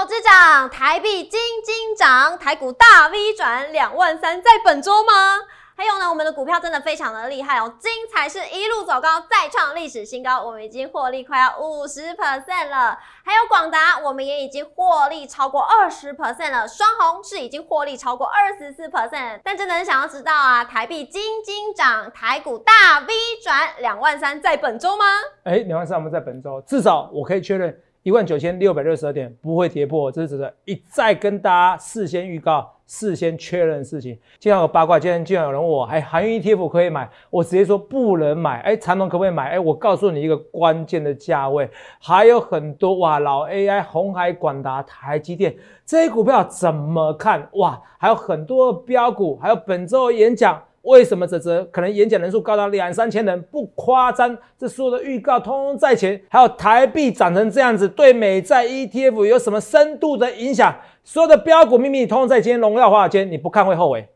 投资涨，台币金金涨，台股大 V 转两万三，在本周吗？还有呢，我们的股票真的非常的厉害哦！精彩是一路走高，再创历史新高，我们已经获利快要五十 percent 了。还有广达，我们也已经获利超过二十 percent 了，双红是已经获利超过二十四 percent。但真的很想要知道啊，台币金金涨，台股大 V 转两万三，在本周吗？哎，两万三我们在本周，至少我可以确认。一万九千六百六十二点不会跌破，这是值得一再跟大家事先预告、事先确认的事情。经常有八卦，今天竟然有人我还韩元 ETF 可以买，我直接说不能买。哎，长隆可不可以买？哎，我告诉你一个关键的价位，还有很多哇，老 AI、红海、广达、台积电这些股票怎么看？哇，还有很多标股，还有本周演讲。为什么泽泽可能演讲人数高达两三千人不夸张？这所有的预告通通在前，还有台币涨成这样子，对美债 ETF 有什么深度的影响？所有的标股秘密通通在今天，荣耀、华尔街，你不看会后悔。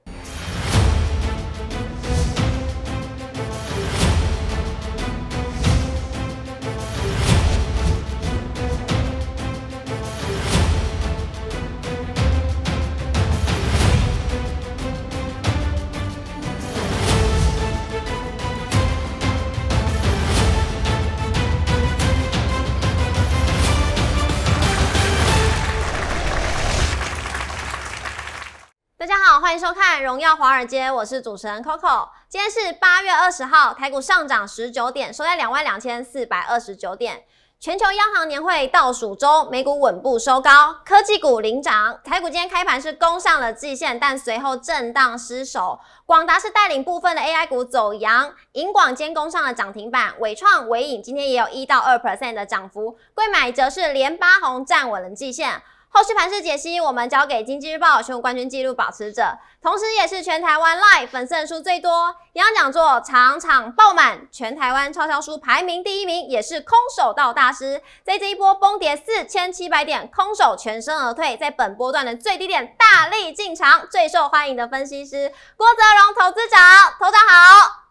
欢迎收看《荣耀华尔街》，我是主持人 Coco。今天是八月二十号，台股上涨十九点，收在两万两千四百二十九点。全球央行年会倒数周，美股稳步收高，科技股领涨。台股今天开盘是攻上了季线，但随后震荡失守。广达是带领部分的 AI 股走阳，银广监攻上了涨停板，伟创、伟影今天也有一到二 percent 的涨幅。贵买则是连八红站稳了季线。后续盘势解析，我们交给《经济日报》游泳冠军纪录保持者，同时也是全台湾 live 粉丝人数最多、演讲讲座场场爆满、全台湾超销书排名第一名，也是空手道大师。在这一波崩跌四千七百点，空手全身而退，在本波段的最低点大力进场，最受欢迎的分析师郭泽荣投资长，投长好。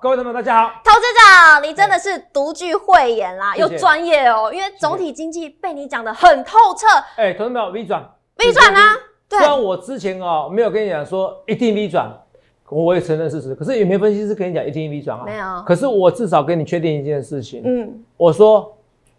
各位朋友，大家好。投资长，你真的是独具慧眼啦，又专业哦。因为总体经济被你讲得很透彻。哎，同位朋友，V 转 V 转啊！虽然我之前啊没有跟你讲说一定 V 转，我也承认事实。可是没有分析师跟你讲一定 V 转啊，没有。可是我至少跟你确定一件事情，嗯，我说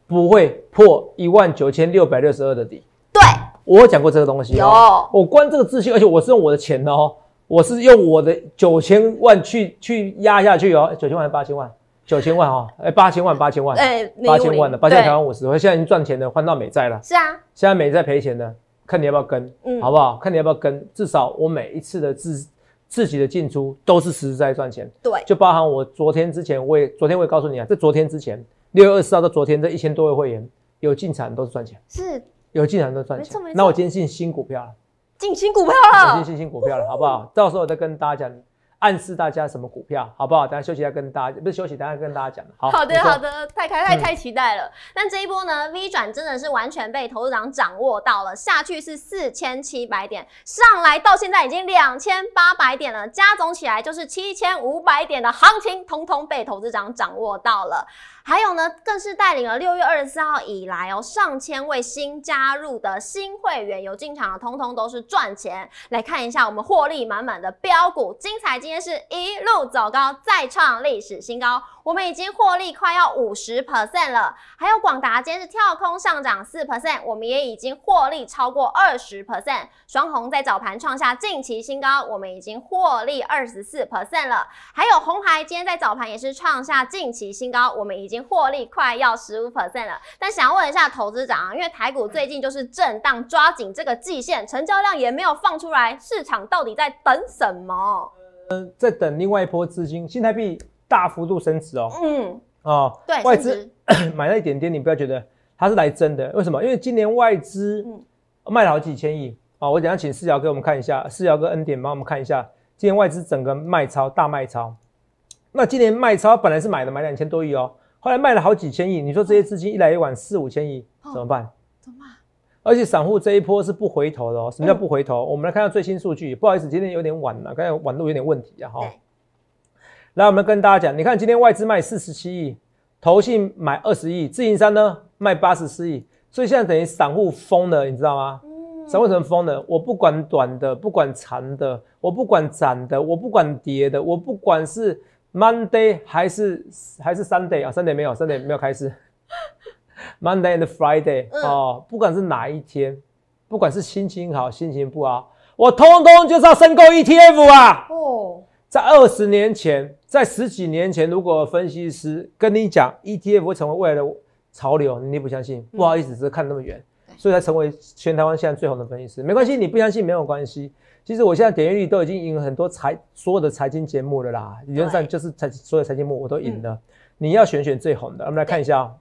不会破一万九千六百六十二的底。对我讲过这个东西。有，我关这个自信，而且我是用我的钱哦。我是用我的九千万去去压下去哦，九千万还是八千万？九千万哈，哎，八千万，八千万，哎，八千万的，八千台湾五十。我现在已经赚钱的，换到美债了。是啊，现在美债赔钱的，看你要不要跟，嗯，好不好？看你要不要跟，至少我每一次的自自己的进出都是实实在在赚钱。对，就包含我昨天之前，我也昨天我也告诉你啊，在昨天之前六月二十号到昨天这一千多位会员有进场都是赚钱，是，有进场都赚钱。那我今天进新股票。进行股票了，进行进行股票了，好不好？到时候再跟大家讲，暗示大家什么股票，好不好？等下休息再跟大家，不是休息，等下跟大家讲。好好的，好的，太开，太太期待了。但这一波呢，V 转真的是完全被投资长掌握到了，下去是四千七百点，上来到现在已经两千八百点了，加总起来就是七千五百点的行情，通通被投资长掌握到了。还有呢，更是带领了六月二十四号以来哦，上千位新加入的新会员有进场的，通通都是赚钱。来看一下我们获利满满的标股，精彩！今天是一路走高，再创历史新高。我们已经获利快要五十 percent 了，还有广达今天是跳空上涨四 percent，我们也已经获利超过二十 percent。双红在早盘创下近期新高，我们已经获利二十四 percent 了。还有红牌今天在早盘也是创下近期新高，我们已经获利快要十五 percent 了。但想问一下投资长因为台股最近就是震荡，抓紧这个季线，成交量也没有放出来，市场到底在等什么？呃，在等另外一波资金，新台币。大幅度升值哦，嗯，哦，外资 买了一点点，你不要觉得它是来真的，为什么？因为今年外资卖了好几千亿啊！我等下请四瑶给我们看一下，四瑶哥恩典帮我们看一下，今年外资整个卖超大卖超。那今年卖超本来是买的，买两千多亿哦，后来卖了好几千亿，你说这些资金一来一往四五千亿怎么办？怎么办？而且散户这一波是不回头的哦。什么叫不回头？我们来看下最新数据。不好意思，今天有点晚了，刚才网络有点问题啊哈。来，我们跟大家讲，你看今天外资卖四十七亿，投信买二十亿，自营商呢卖八十四亿，所以现在等于散户疯了，你知道吗？嗯。散户怎么疯了，我不管短的，不管长的，我不管涨的，我不管跌的，我不管是 Monday 还是还是 Sunday 啊，Sunday 没有，Sunday 没有开始。Monday and Friday 哦，不管是哪一天，不管是心情好、心情不好，我通通就是要申购 ETF 啊。哦。在二十年前，在十几年前，如果分析师跟你讲 ETF 会成为未来的潮流，你不相信？不好意思，只是看那么远，所以才成为全台湾现在最红的分析师。没关系，你不相信没有关系。其实我现在点击率都已经赢很多财所有的财经节目了啦，理论上就是财所有财经节目我都赢了。你要选选最红的，我们来看一下。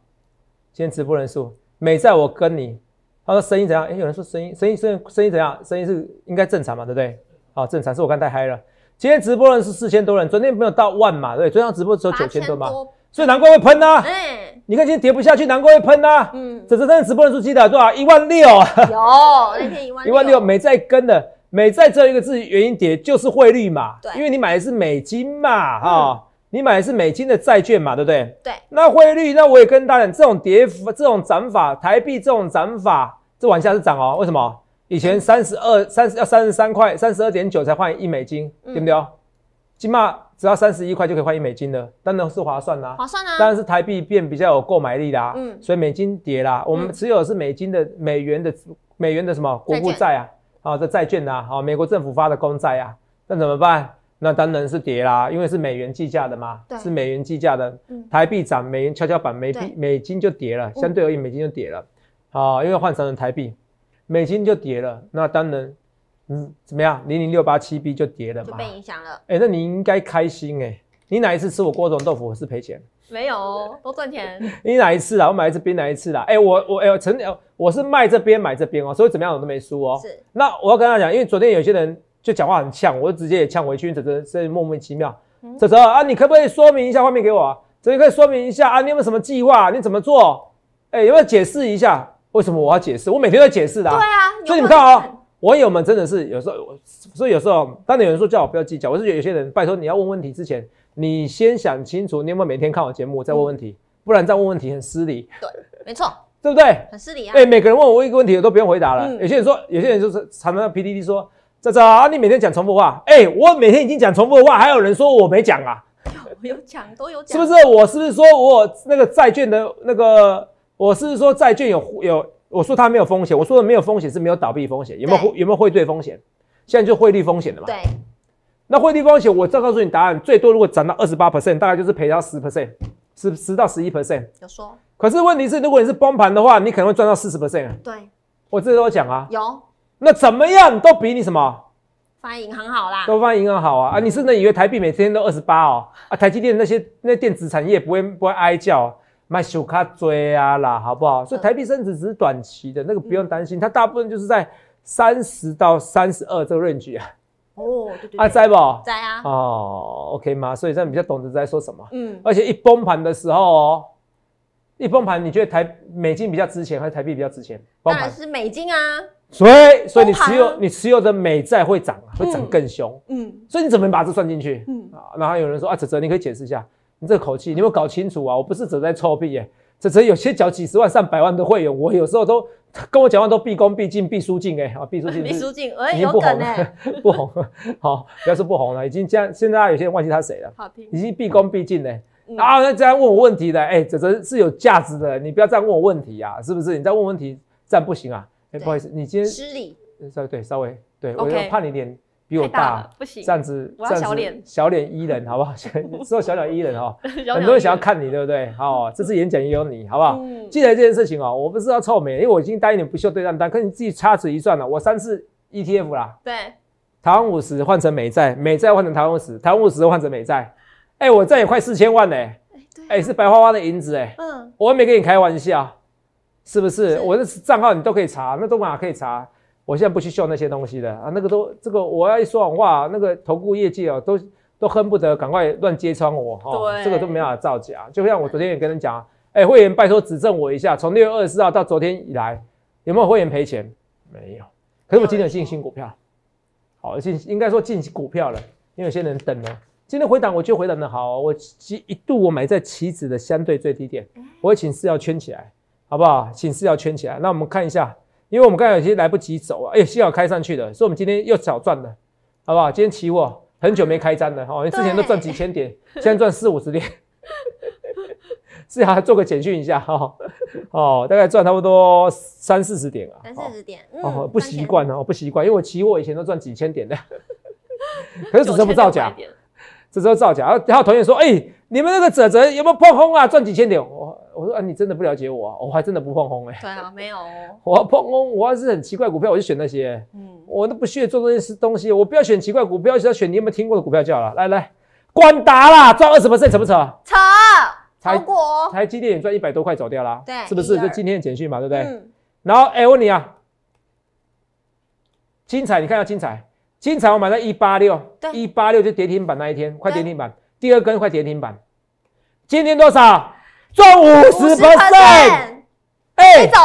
今天直播人数，美在我跟你。他说声音怎样？哎，有人说声音声音声声音怎样？声音是应该正常嘛，对不对？好，正常，是我看太嗨了。今天直播人是四千多人，昨天没有到万嘛？对，昨天直播只有九千多嘛，所以难怪会喷呐。哎，你看今天跌不下去，难怪会喷呐。嗯，这这的直播人数记得多少？一万六，有那天一 万一万六美债跟的美债只有一个字原因跌就是汇率嘛，对，因为你买的是美金嘛，哈，你买的是美金的债券嘛，对不对？对，那汇率那我也跟大家讲，这种跌幅、这种涨法，台币这种涨法，这往下是涨哦，为什么？以前三十二、三要三十三块、三十二点九才换一美金，对不对哦？今嘛只要三十一块就可以换一美金了，当然是划算啦。划算啊！当然是台币变比较有购买力啦。嗯。所以美金跌啦，我们持有的是美金的、美元的、美元的什么国库债啊？啊，的债券呐，好，美国政府发的公债啊，那怎么办？那当然是跌啦，因为是美元计价的嘛。是美元计价的，台币涨，美元跷跷板，美币、美金就跌了。相对而言，美金就跌了。好，因为换成了台币。美金就跌了，那当然，嗯，怎么样？零零六八七 B 就跌了，就被影响了。哎，那你应该开心哎！你哪一次吃我锅中豆腐，我是赔钱？没有，都赚钱。你哪一次啊？我买这边哪一次啦？哎，我我哎，陈，我是卖这边买这边哦，所以怎么样我都没输哦。是。那我要跟他讲，因为昨天有些人就讲话很呛，我就直接也呛回去，这这莫名其妙。这时候啊，你可不可以说明一下画面给我啊？这边可以说明一下啊？你有没有什么计划？你怎么做？哎，有没有解释一下？为什么我要解释？我每天在解释的。对啊，所以你们看啊，网友们真的是有时候，所以有时候，当有人说叫我不要计较，我是有有些人，拜托你要问问题之前，你先想清楚，你有没有每天看我节目再问问题，不然再问问题很失礼。对，没错，对不对？很失礼啊。对，每个人问我一个问题，我都不用回答了。有些人说，有些人就是常常 PDD 说，在在啊，你每天讲重复话。哎，我每天已经讲重复的话，还有人说我没讲啊？有 有讲，都有讲。是不是？我是不是说我那个债券的那个？我是说债券有有，我说它没有风险，我说的没有风险是没有倒闭风险，有没有有没有汇兑风险？现在就汇率风险的嘛。对。那汇率风险，我再告诉你答案，最多如果涨到二十八 percent，大概就是赔到十 percent，十十到十一 percent。有说。可是问题是，如果你是崩盘的话，你可能会赚到四十 percent。对。我这都讲啊。有。那怎么样都比你什么？放银行好啦，都放银行好啊。啊，你是是以为台币每天都二十八哦？啊，台积电那些那电子产业不会不会哀叫。卖修卡追啊啦，好不好？所以台币升值只是短期的，那个不用担心，它大部分就是在三十到三十二这个 range 啊。哦，啊，在不？在啊。哦，OK 吗？所以这样比较懂得在说什么。嗯。而且一崩盘的时候哦，一崩盘，你觉得台美金比较值钱，还是台币比较值钱？当然是美金啊。所以，所以你持有你持有的美债会涨啊，会涨更凶。嗯。所以你怎么把这算进去？嗯。啊，然后有人说啊，泽泽，你可以解释一下。你这口气，你有有搞清楚啊？我不是只在臭屁耶，泽泽有些交几十万、上百万的会员，我有时候都跟我讲话都毕恭毕敬、毕书尽哎啊，毕书尽，毕书尽，我已经不红了，不红。好，不要说不红了，已经这样。现在有些人忘记他谁了，已经毕恭毕敬嘞、呢。啊，这样问我问题的，哎，泽泽是有价值的，你不要这样问我问题呀，是不是？你再问问题这样不行啊。哎，不好意思，你今天失礼。稍微对，稍微对我要判你点。比我大，不行这样子，我要小脸，小脸伊人好不好？说 小小伊人哦，很多人想要看你，对不对？好，这次演讲也有你，好不好？嗯。记得这件事情哦，我不是要臭美，因为我已经答应你不秀对账单，可你自己掐指一算了，我三次 ETF 啦，对，台湾五十换成美债，美债换成台湾五十，台湾五十换成美债，哎，我这也快四千万呢，哎，是白花花的银子哎，嗯，我没跟你开玩笑，是不是？我的账号你都可以查，那都往也可以查？我现在不去秀那些东西的啊，那个都这个我要一说谎话，那个投顾业绩哦，都都恨不得赶快乱揭穿我哈。对，这个都没办法造假。就像我昨天也跟人讲，哎，会员拜托指正我一下，从六月二十四号到昨天以来，有没有会员赔钱？没有。可是我今天进新股票，好，进应该说进股票了，因为有些人等了。今天回档我就回档的好，我进一度我买在棋子的相对最低点，我请四要圈起来，好不好？请四要圈起来，那我们看一下。因为我们刚才有些来不及走啊，哎，幸好开上去了，所以我们今天又少赚了，好不好？今天期货很久没开张了，哈，之前都赚几千点，现在赚四五十点，是啊，做个简讯一下哈，哦，大概赚差不多三四十点啊，三四十点，哦，不习惯哦，不习惯，因为我期货以前都赚几千点的，可是这都不造假，这都造假，然后还有团说，哎，你们那个泽泽有没有破轰啊？赚几千点？我。我说啊，你真的不了解我啊！我还真的不碰空哎。对啊，没有。我碰空，我要是很奇怪股票，我就选那些。嗯，我都不屑做这些东东西，我不要选奇怪股票，要选你有没有听过的股票就好了。来来，管达啦，赚二十不是扯不扯？扯。台股，台积电赚一百多块走掉啦，对，是不是？就今天的简讯嘛，对不对？嗯。然后哎，问你啊，精彩，你看下精彩，精彩我买在一八六，一八六就跌停板那一天，快跌停板，第二根快跌停板，今天多少？赚五十 percent，哎，走。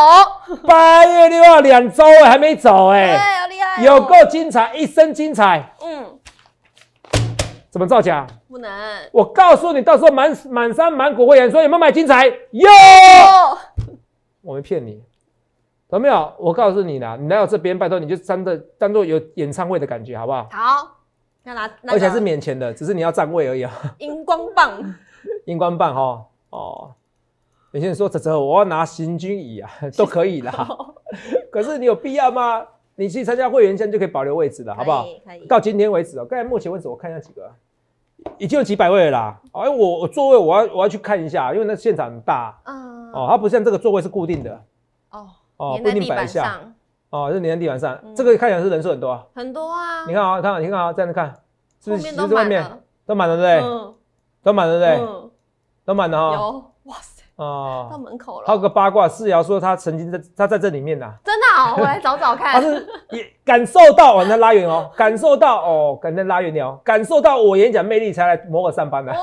八月六号两周还没走哎，有厉害，有够精彩，一生精彩。嗯，怎么造假？不能。我告诉你，到时候满满山满谷会员说有没有买精彩？有。我没骗你，有没有？我告诉你啦，你来到这边，拜托你就真的当作有演唱会的感觉，好不好？好。要拿，而且是免钱的，只是你要占位而已啊。荧光棒，荧光棒哈。哦，有些人说哲哲，我要拿行军椅啊，都可以啦。可是你有必要吗？你去参加会员签就可以保留位置了，好不好？到今天为止哦，刚才目前为止，我看一下几个，已经有几百位了。哎，我我座位我要我要去看一下，因为那现场很大。嗯。哦，它不像这个座位是固定的。哦。哦，一定摆下。哦，是粘在地板上。这个看起来是人数很多啊。很多啊。你看啊，看你看啊，样子看，是不是？后面都满了，都满了，对不对？嗯。都满了，对不对？都满了哈，有哇塞哦，到门口了。还有个八卦，四爻说他曾经在，他在这里面呐，真的啊，我来找找看。他是也感受到哦，他拉远哦，感受到哦，感觉拉远了，哦，感受到我演讲魅力才来摩尔上班的。哇，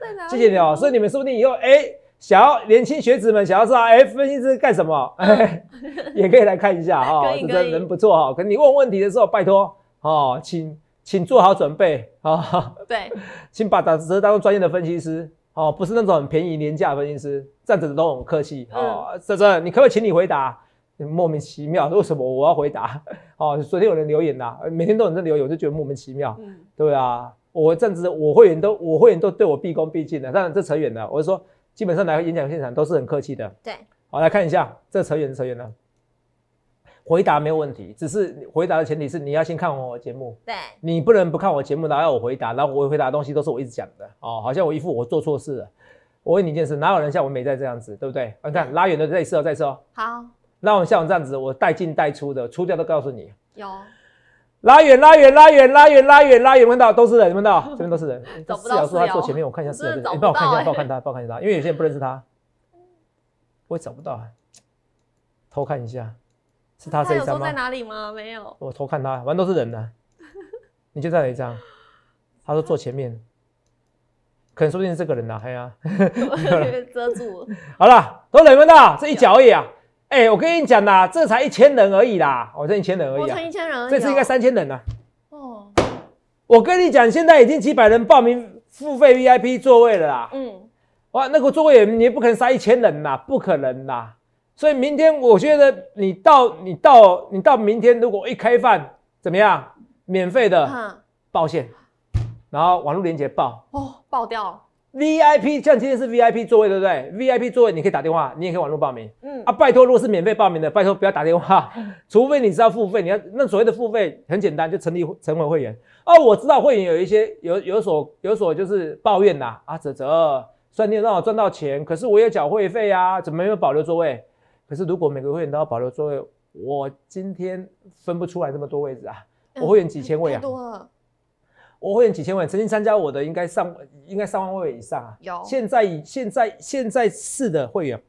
在哪？谢谢你哦，所以你们说不定以后哎，想要年轻学子们想要知道，哎，分析师干什么，也可以来看一下哈，这个人不错哈。可你问问题的时候拜托哦，请请做好准备啊，对，请把打折当做专业的分析师。哦，不是那种很便宜廉价分析师，站着都很客气啊。振这，你可不可以请你回答？莫名其妙，为什么我要回答？哦，昨天有人留言啦，每天都有人留言，我就觉得莫名其妙。嗯，对啊，我这样子，我会员都，我会员都对我毕恭毕敬的，然这扯远了。我说，基本上来演讲现场都是很客气的。对，好来看一下，这扯远扯远了。回答没有问题，只是回答的前提是你要先看我节目。对，你不能不看我节目，然后要我回答，然后我回答的东西都是我一直讲的哦，好像我一副我做错事了。我问你一件事，哪有人像我美在这样子，对不对？你看拉远的再射再射。好，那我们像我这样子，我带进带出的，出掉都告诉你。有，拉远拉远拉远拉远拉远拉远，问到都是人，问到这边都是人。找不到。他坐前面，我看一下是人不？你帮我看一下，帮我看他，帮我看一下他，因为有些人不认识他。我也找不到啊，偷看一下。是他身上吗？哪里吗？没有。我偷看他，反正都是人呢。你就在一张。他说坐前面，可能说不定是这个人呢。哎呀，遮住。好了，都忍不到，这一角而已啊。哎，我跟你讲啦，这才一千人而已啦，我这一千人而已。我听一千人。这次应该三千人呢。哦。我跟你讲，现在已经几百人报名付费 VIP 座位了啦。嗯。哇，那个座位也不可能塞一千人呐，不可能啦。所以明天，我觉得你到你到你到明天，如果一开饭怎么样？免费的，嗯，报线，然后网络连接报，哦，爆掉。VIP，像今天是 VIP 座位，对不对？VIP 座位你可以打电话，你也可以网络报名。嗯，啊，拜托，如果是免费报名的，拜托不要打电话，除非你是要付费。你要那所谓的付费很简单，就成立成为会员。哦，我知道会员有一些有有所有所就是抱怨呐，啊，泽泽，算你让我赚到钱，可是我也缴会费啊，怎么没有保留座位？可是，如果每个会员都要保留座位，我今天分不出来这么多位置啊！我会员几千位啊，我会员几千位，曾经参加我的应该上应该上万位以上啊。有现在现在现在是的会员，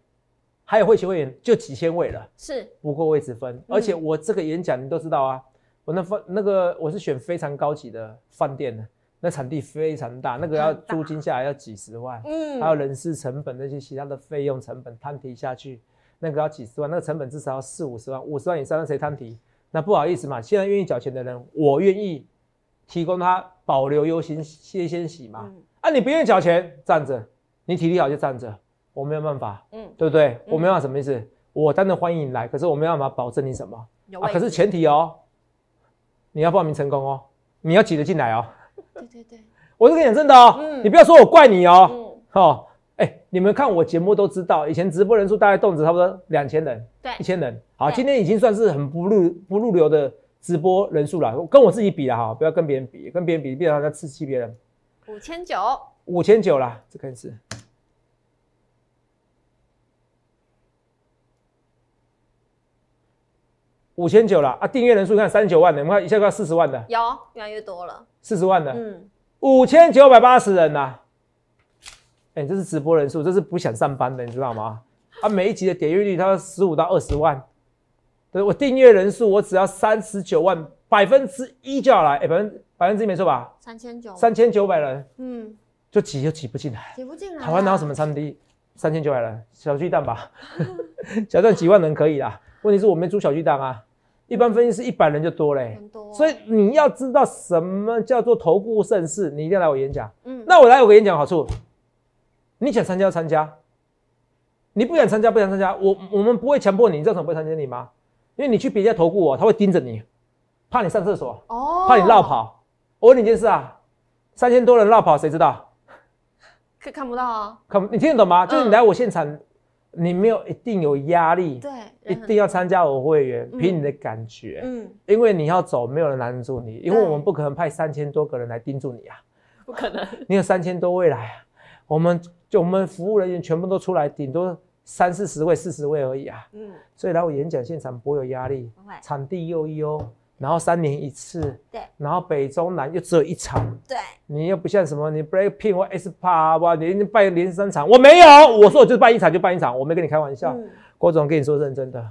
还有会籍会员就几千位了。是不够位置分，而且我这个演讲你都知道啊，我那方那个我是选非常高级的饭店的，那场地非常大，那个要租金下来要几十万，嗯，还有人事成本那些其他的费用成本摊提下去。那个要几十万，那个成本至少要四五十万，五十万以上那谁摊底？那不好意思嘛，现在愿意缴钱的人，我愿意提供他保留优先先先洗嘛。啊，你不愿意缴钱站着，你体力好就站着，我没有办法，嗯，对不对？我没办法什么意思？我当然欢迎你来，可是我没有办法保证你什么。啊，可是前提哦，你要报名成功哦，你要挤得进来哦。对对对，我这你讲真的哦，你不要说我怪你哦，好。哎，你们看我节目都知道，以前直播人数大概动辄差不多两千人，对，一千人。好，今天已经算是很不入不入流的直播人数了，跟我自己比了哈，不要跟别人比，跟别人比，变成他刺激别人。五千九，五千九了，这肯定是五千九了啊！订阅人数看三十九万的，你看一下，快四十万的，有越来越多了，四十万的，嗯，五千九百八十人呐。哎，这是直播人数，这是不想上班的，你知道吗？啊，每一集的点阅率，它十五到二十万，对我订阅人数，我只要三十九万百分之一就要来，哎，百分百分之一没错吧？三千九，三千九百人，嗯，就挤就挤不进来，挤不进来。台湾哪有什么三 D？三千九百人，小巨蛋吧？小巨蛋几万人可以啦。问题是我没租小巨蛋啊。一般分析是一百人就多嘞，所以你要知道什么叫做投顾盛世，你一定要来我演讲。嗯，那我来我个演讲好处。你想参加就参加，你不想参加不想参加，我我们不会强迫你，你知道什么不参加你吗？因为你去别家投顾，我，他会盯着你，怕你上厕所，哦，怕你绕跑。我问你一件事啊，三千多人绕跑，谁知道？可看不到啊，看你听得懂吗？就是你来我现场，你没有一定有压力，对，一定要参加我会员，凭你的感觉，嗯，因为你要走，没有人拦得住你，因为我们不可能派三千多个人来盯住你啊，不可能，你有三千多位来啊。我们就我们服务人员全部都出来，顶多三四十位、四十位而已啊。嗯，所以来我演讲现场不会有压力。场地又优，然后三年一次。对。然后北中南又只有一场。对。你又不像什么你 breakpin 或 SPA 哇，你办连三场，我没有。我说我就办一场就办一场，我没跟你开玩笑。郭总跟你说认真的，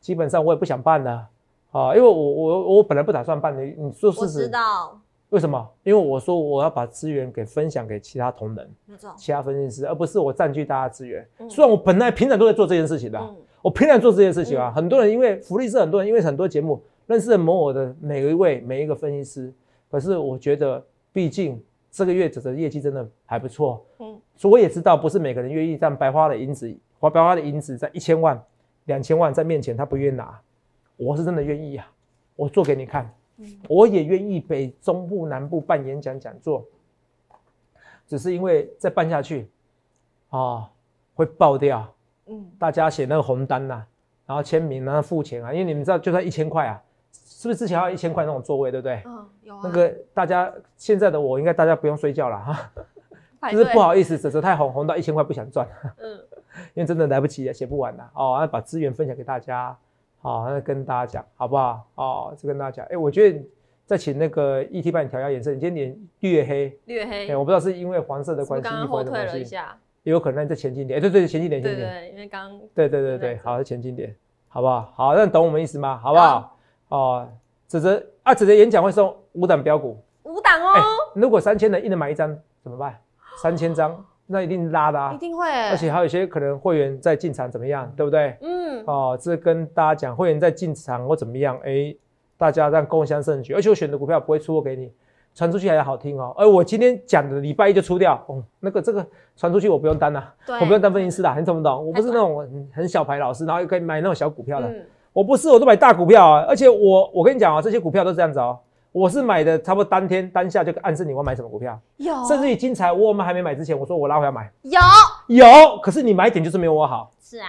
基本上我也不想办了啊，因为我我我本来不打算办的。你说事实。我知道。为什么？因为我说我要把资源给分享给其他同仁，其他分析师，而不是我占据大家资源。虽然我本来平常都在做这件事情的，我平常做这件事情啊，很多人因为福利是很多人，因为很多节目认识了某我的每一位每一个分析师。可是我觉得，毕竟这个月整的业绩真的还不错。嗯，所以我也知道不是每个人愿意，但白花的银子，花白花的银子在一千万、两千万在面前，他不愿意拿，我是真的愿意啊，我做给你看。我也愿意北中部南部办演讲讲座，只是因为再办下去，啊，会爆掉。嗯，大家写那个红单呐，然后签名啊，付钱啊。因为你们知道，就算一千块啊，是不是之前要一千块那种座位，对不对？嗯，有啊。那个大家现在的我，应该大家不用睡觉了哈，就是不好意思，实在太红红到一千块不想赚。嗯，因为真的来不及了，写不完了哦，要把资源分享给大家。好，那跟大家讲，好不好？哦，就跟大家讲，哎，我觉得再请那个 E T 你调一下颜色，你今天脸略黑略黑，我不知道是因为黄色的关系，刚后退了一下，也有可能再前进点，哎，对对，前进点，前进点，因为刚对对对对，好，前进点，好不好？好，那懂我们意思吗？好不好？哦，指着啊，指着演讲会送五档标股，五档哦，如果三千的，一人买一张怎么办？三千张。那一定拉的啊，一定会，而且还有一些可能会员在进场怎么样，对不对？嗯，哦，这跟大家讲，会员在进场或怎么样，哎，大家让共享盛举，而且我选的股票不会出货给你，传出去还要好听哦。而我今天讲的礼拜一就出掉，哦，那个这个传出去我不用担了，我不用担析师啦，你懂不懂？我不是那种很小牌老师，然后又可以买那种小股票的，我不是，我都买大股票啊。而且我我跟你讲啊，这些股票都是这样子哦。我是买的差不多当天当下就暗示你我买什么股票，有。甚至于金彩，我们还没买之前，我说我拉回来买，有有。可是你买点就是没有我好。是啊，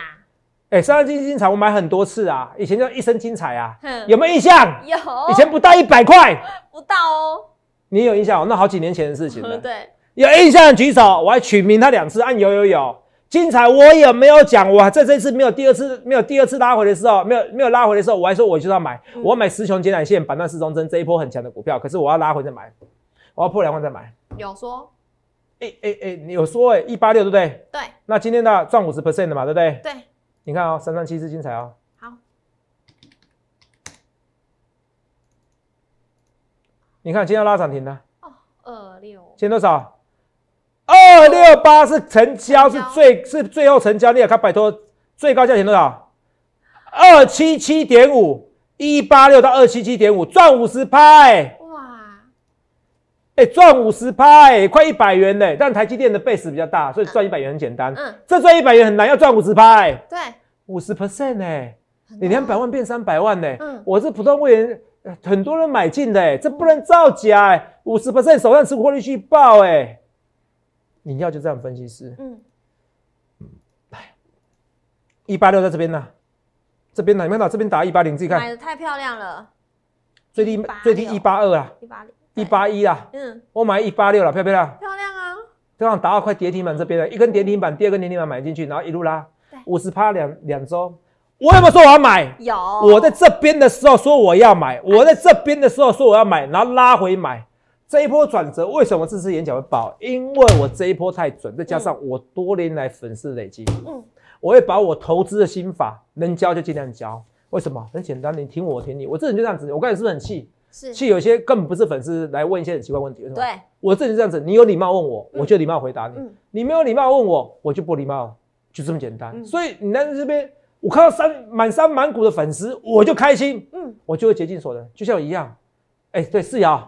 哎，三张金金彩我买很多次啊，以前叫一身金彩啊，有没有印象？有。以前不到一百块，不到哦。你有印象哦？那好几年前的事情了。对。有印象举手，我还取名他两次，按有有有。精彩！我也没有讲，我还在这一次没有第二次没有第二次拉回的时候，没有没有拉回的时候，我还说我就要买，我要买十雄电短线、板断四中针这一波很强的股票，可是我要拉回再买，我要破两万再买。有说？哎哎哎，你有说哎一八六对不对？对。那今天呢赚五十 percent 的嘛，对不对？对。你看哦，三三七是精彩哦。好。你看天要拉涨停的哦，二六。今天多少？二六八是成交，是最是最后成交。你也看摆脱最高价钱多少？二七七点五，一八六到二七七点五，赚五十拍。哇！哎，赚五十拍，快一百元呢。但台积电的贝斯比较大，所以赚一百元很简单。嗯，这赚一百元很难，要赚五十拍。对，五十 percent 哎，你两百万变三百万呢。嗯，我是普通会员，很多人买进的哎，这不能造假哎，五十 percent 手上持股率去爆哎。你要就这样，分析师。嗯，来，一八六在这边呢，这边呢，你们打这边打一八零，自己看。买的太漂亮了，最低最低一八二啊，一八零，一八一啊。嗯，我买一八六了，漂亮不？漂亮啊！这样打到快跌停板这边了，一根跌停板，第二根跌停板买进去，然后一路拉，五十趴两两周。我有没有说我要买？有。我在这边的时候说我要买，我在这边的时候说我要买，然后拉回买。这一波转折，为什么这次演讲会爆？因为我这一波太准，再加上我多年来粉丝累积，嗯，我会把我投资的心法能教就尽量教。为什么？很简单，你听我，我听你，我这人就这样子。我刚不是很气，气有些根本不是粉丝来问一些很奇怪问题。对，我这人这样子，你有礼貌问我，我就礼貌回答你；你没有礼貌问我，我就不礼貌，就这么简单。所以你在这边，我看到山满山满谷的粉丝，我就开心，嗯，我就会竭尽所能，就像我一样。哎，对，是呀。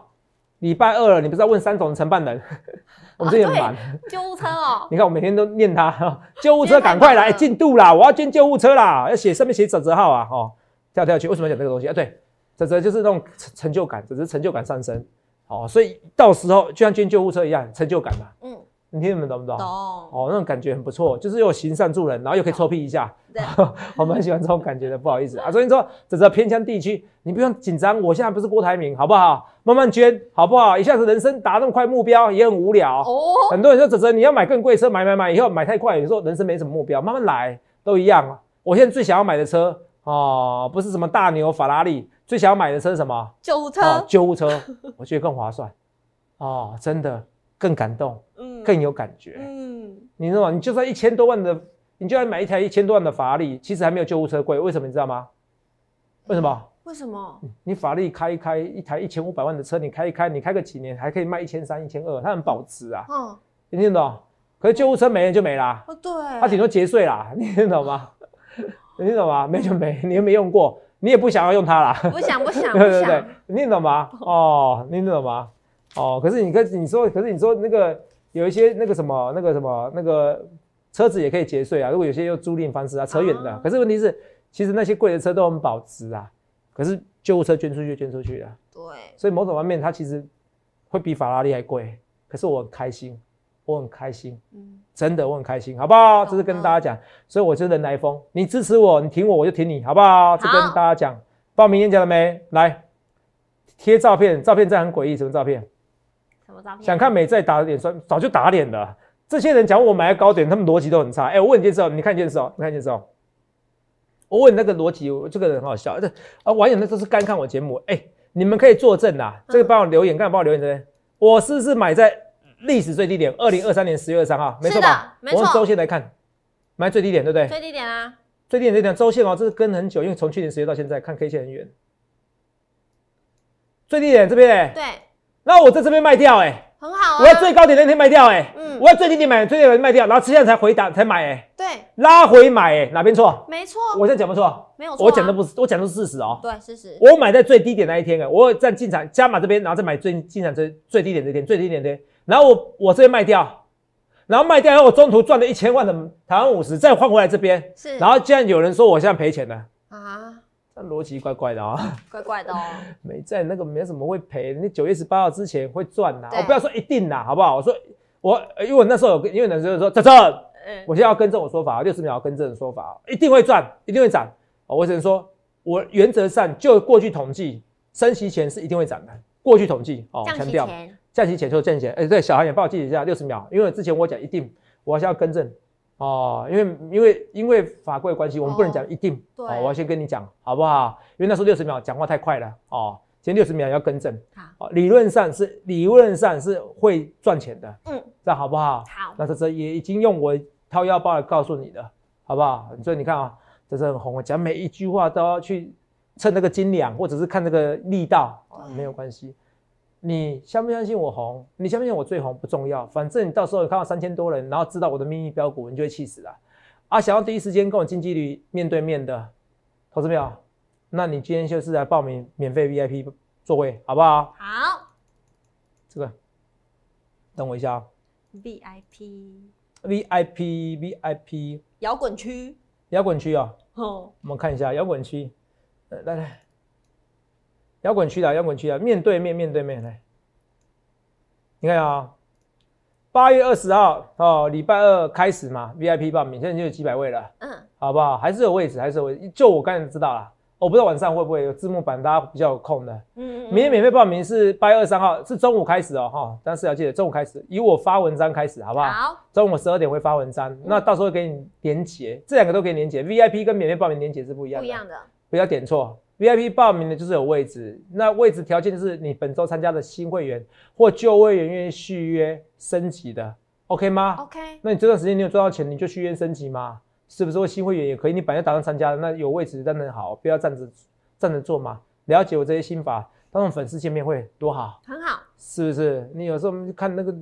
礼拜二了，你不知道问三种承办人，我们最近忙。救护车哦，你看我每天都念他，救护车赶快来，进度啦，我要捐救护车啦，要写上面写转折号啊，哦，跳跳去，为什么要讲这个东西啊？对，转折就是那种成成就感，只是成就感上升，哦，所以到时候就像捐救护车一样，成就感嘛。你听，你懂不懂？懂哦，那种感觉很不错，就是又行善助人，然后又可以臭屁一下，我蛮喜欢这种感觉的。不好意思啊，所以说，这这偏乡地区，你不用紧张。我现在不是郭台铭，好不好？慢慢捐，好不好？一下子人生达那么快目标也很无聊哦。很多人说，哲哲，你要买更贵车，买买买，以后买太快，你说人生没什么目标，慢慢来都一样。我现在最想要买的车哦，不是什么大牛法拉利，最想要买的车什么？救护车，救护车，我觉得更划算哦，真的更感动。更有感觉，嗯，你道吗？你就算一千多万的，你就算买一台一千多万的法拉利，其实还没有救护车贵。为什么？你知道吗？为什么？为什么？你法拉利开一开一台一千五百万的车，你开一开，你开个几年还可以卖一千三、一千二，它很保值啊。嗯，你听懂？可是救护车没了就没啦。哦，对，它顶多结税啦，你听懂吗？你听懂吗？没就没，你又没用过，你也不想要用它啦。不想，不 想。对对对，你懂吗？哦，你懂吗？哦，可是你跟你说，可是你说那个。有一些那个什么那个什么那个车子也可以节税啊，如果有些用租赁方式啊，扯远了。可是问题是，其实那些贵的车都很保值啊。可是救护车捐出去，捐出去了。对。所以某种方面，它其实会比法拉利还贵。可是我很开心，我很开心，嗯，真的我很开心，好不好？这是跟大家讲。所以我是人来疯，你支持我，你挺我，我就挺你，好不好？这跟大家讲。报名演讲了没？来贴照片，照片在很诡异，什么照片？想看美债打脸说，早就打脸了。这些人讲我买的高点，他们逻辑都很差。哎，我问你件事哦，你看件事哦，你看件事哦。我问你那个逻辑，这个人很好笑。这啊，网友那都是干看我节目。哎，你们可以作证呐，这个帮我留言，干嘛帮我留言这边。我是是买在历史最低点，二零二三年十月二三号，没错吧？我用周线来看，买最低点，对不对？最低点啊，最低点这边周线哦，这是跟很久，因为从去年十月到现在看 K 线很远。最低点这边，对。那我在这边卖掉哎，很好。我要最高点那天卖掉哎，嗯，我要最低点买，最低点卖掉，然后现在才回档才买哎，对，拉回买哎，哪边错？没错，我现在讲不错，没有错，我讲的不是，我讲的是事实哦，对，事实。我买在最低点那一天哎，我在进场加码这边，然后再买最进场最最低点这天，最低点这天，然后我我这边卖掉，然后卖掉后我中途赚了一千万的台湾五十，再换回来这边是，然后既然有人说我现在赔钱了啊？那逻辑怪怪的啊，怪怪的哦，没在那个没什么会赔？你九月十八号之前会赚呐，我不要说一定呐，好不好？我说我因为我那时候有因为男生就是说这这，我在要更正我说法，六十秒更正说法，一定会赚，一定会涨。我只能说，我原则上就过去统计升息前是一定会涨的，过去统计哦，强调降息前就降息，哎对，小孩也帮我记一下六十秒，因为之前我讲一定，我是要更正。哦，因为因为因为法规关系，我们不能讲一定。对，我要先跟你讲，好不好？因为那时候六十秒讲话太快了，哦，前六十秒要更正。好，理论上是理论上是会赚钱的。嗯，样好不好？好，那这这也已经用我掏腰包来告诉你了，好不好？所以你看啊，这是很红，讲每一句话都要去称那个斤两，或者是看那个力道，没有关系。你相不相信我红？你相不相信我最红不重要，反正你到时候有看到三千多人，然后知道我的秘密标股，你就会气死了。啊，想要第一时间跟我近距离面对面的，投资票，那你今天就是来报名免费 VIP 座位，好不好？好，这个，等我一下啊。VIP，VIP，VIP，摇滚区，摇滚区啊。哦。我们看一下摇滚区，来来。摇滚区啊，摇滚区啊，面对面，面对面来。你看啊，八月二十号哦，礼拜二开始嘛，VIP 报，现在就有几百位了，嗯，好不好？还是有位置，还是有。位置，就我刚才知道了，我不知道晚上会不会有字幕版，大家比较有空的。嗯嗯。明天免费报名是八月二十三号，是中午开始哦，哈，但是要记得中午开始，以我发文章开始，好不好？好。中午十二点会发文章，那到时候给你连结，这两个都可以连结，VIP 跟免费报名连结是不一样的，不一样的，不要点错。VIP 报名的就是有位置，那位置条件就是你本周参加的新会员或旧会员愿意续约升级的，OK 吗？OK。那你这段时间你有赚到钱，你就续约升级吗？是不是？新会员也可以，你本来打算参加的，那有位置站那好，不要站着站着坐嘛。了解我这些新法，当粉丝见面会多好，很好，是不是？你有时候我们看那个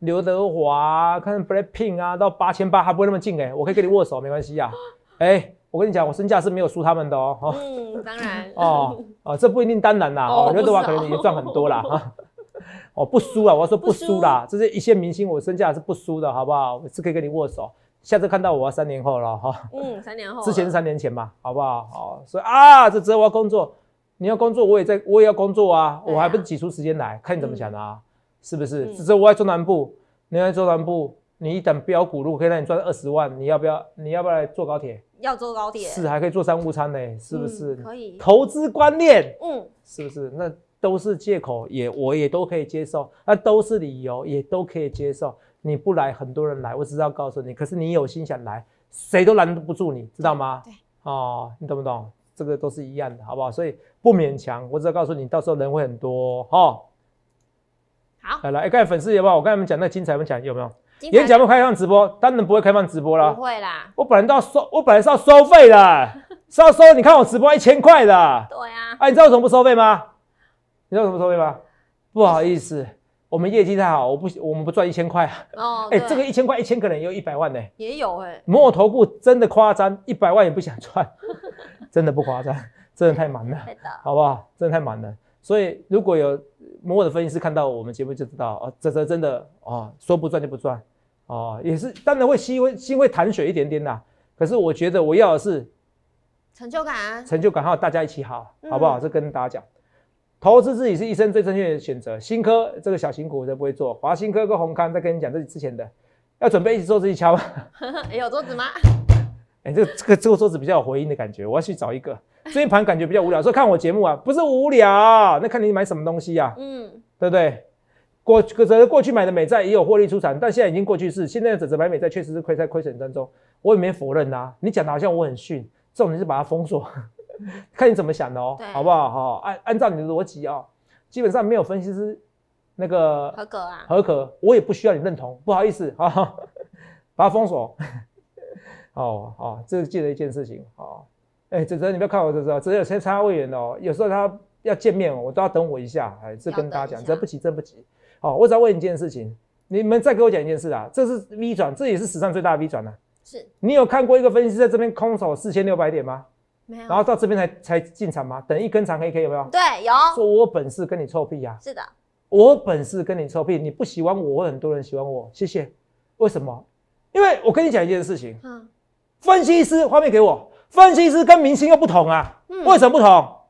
刘德华，看 Blackpink 啊，到八千八还不会那么近哎，我可以跟你握手，没关系呀，哎。我跟你讲，我身价是没有输他们的哦。嗯，当然。哦哦，这不一定当然啦。我觉得的华可能已赚很多啦。哈。我不输啊，我要说不输啦。这是一线明星，我身价是不输的，好不好？我是可以跟你握手。下次看到我三年后了哈。嗯，三年后。之前三年前吧，好不好？好，所以啊，这我要工作，你要工作，我也在，我也要工作啊，我还不挤出时间来看你怎么想的，是不是？这我在中南部，你要中南部，你一等标股路可以让你赚二十万，你要不要？你要不要来坐高铁？要坐高铁是还可以坐商务舱呢，是不是？可以。投资观念，嗯，是不是？那都是借口，也我也都可以接受，那都是理由，也都可以接受。你不来，很多人来，我只是要告诉你，可是你有心想来，谁都拦不住，你知道吗？对。哦，你懂不懂？这个都是一样的，好不好？所以不勉强，我只要告诉你，到时候人会很多，哈。好。来来，刚才粉丝有有？我跟你们讲那精彩分享有没有？演讲不开放直播，当然不会开放直播啦。不会啦，我本来都要收，我本来是要收费的，是要收。你看我直播一千块的。对呀。哎，你知道什么不收费吗？你知道什么收费吗？不好意思，我们业绩太好，我不，我们不赚一千块啊。哦。哎，这个一千块，一千可能有一百万呢。也有哎。摸我头部真的夸张，一百万也不想赚，真的不夸张，真的太忙了，好不好？真的太忙了。所以如果有摸我的分析师看到我们节目就知道，哦，这这真的哦，说不赚就不赚。哦，也是，当然会吸，会吸，会痰水一点点啦。可是我觉得我要的是成就感，成就感还有大家一起好好不好？这跟大家讲，投资自己是一生最正确的选择。新科这个小型股我不会做，华新科跟宏康再跟你讲，这之前的要准备一起做自己敲。哎，有桌子吗？哎，这个、这个、这个桌子比较有回音的感觉，我要去找一个。这一盘感觉比较无聊，说看我节目啊，不是无聊，那看你买什么东西呀？嗯，对不对？过，可是过去买的美债也有获利出场，但现在已经过去式。现在的紫买美债确实是亏在亏损当中，我也没否认呐。你讲的好像我很逊，这种人把他封锁，看你怎么想的哦，好不好？好，按按照你的逻辑哦，基本上没有分析师那个合格啊，合格。我也不需要你认同，不好意思啊，把它封锁。好好，这是记得一件事情。好，哎，哲哲，你不要看我，哲哲，哲哲有些加他会员哦，有时候他要见面，哦，我都要等我一下。哎，这跟大家讲，这不急，这不急。好，我再问你一件事情，你们再给我讲一件事啊，这是 V 转，这也是史上最大的 V 转了。是，你有看过一个分析师在这边空手四千六百点吗？没有，然后到这边才才进场吗？等一根长黑 K 有没有？对，有。说我本事跟你臭屁啊？是的，我本事跟你臭屁，你不喜欢我，很多人喜欢我，谢谢。为什么？因为我跟你讲一件事情，嗯，分析师画面给我，分析师跟明星又不同啊，嗯，为什么不同？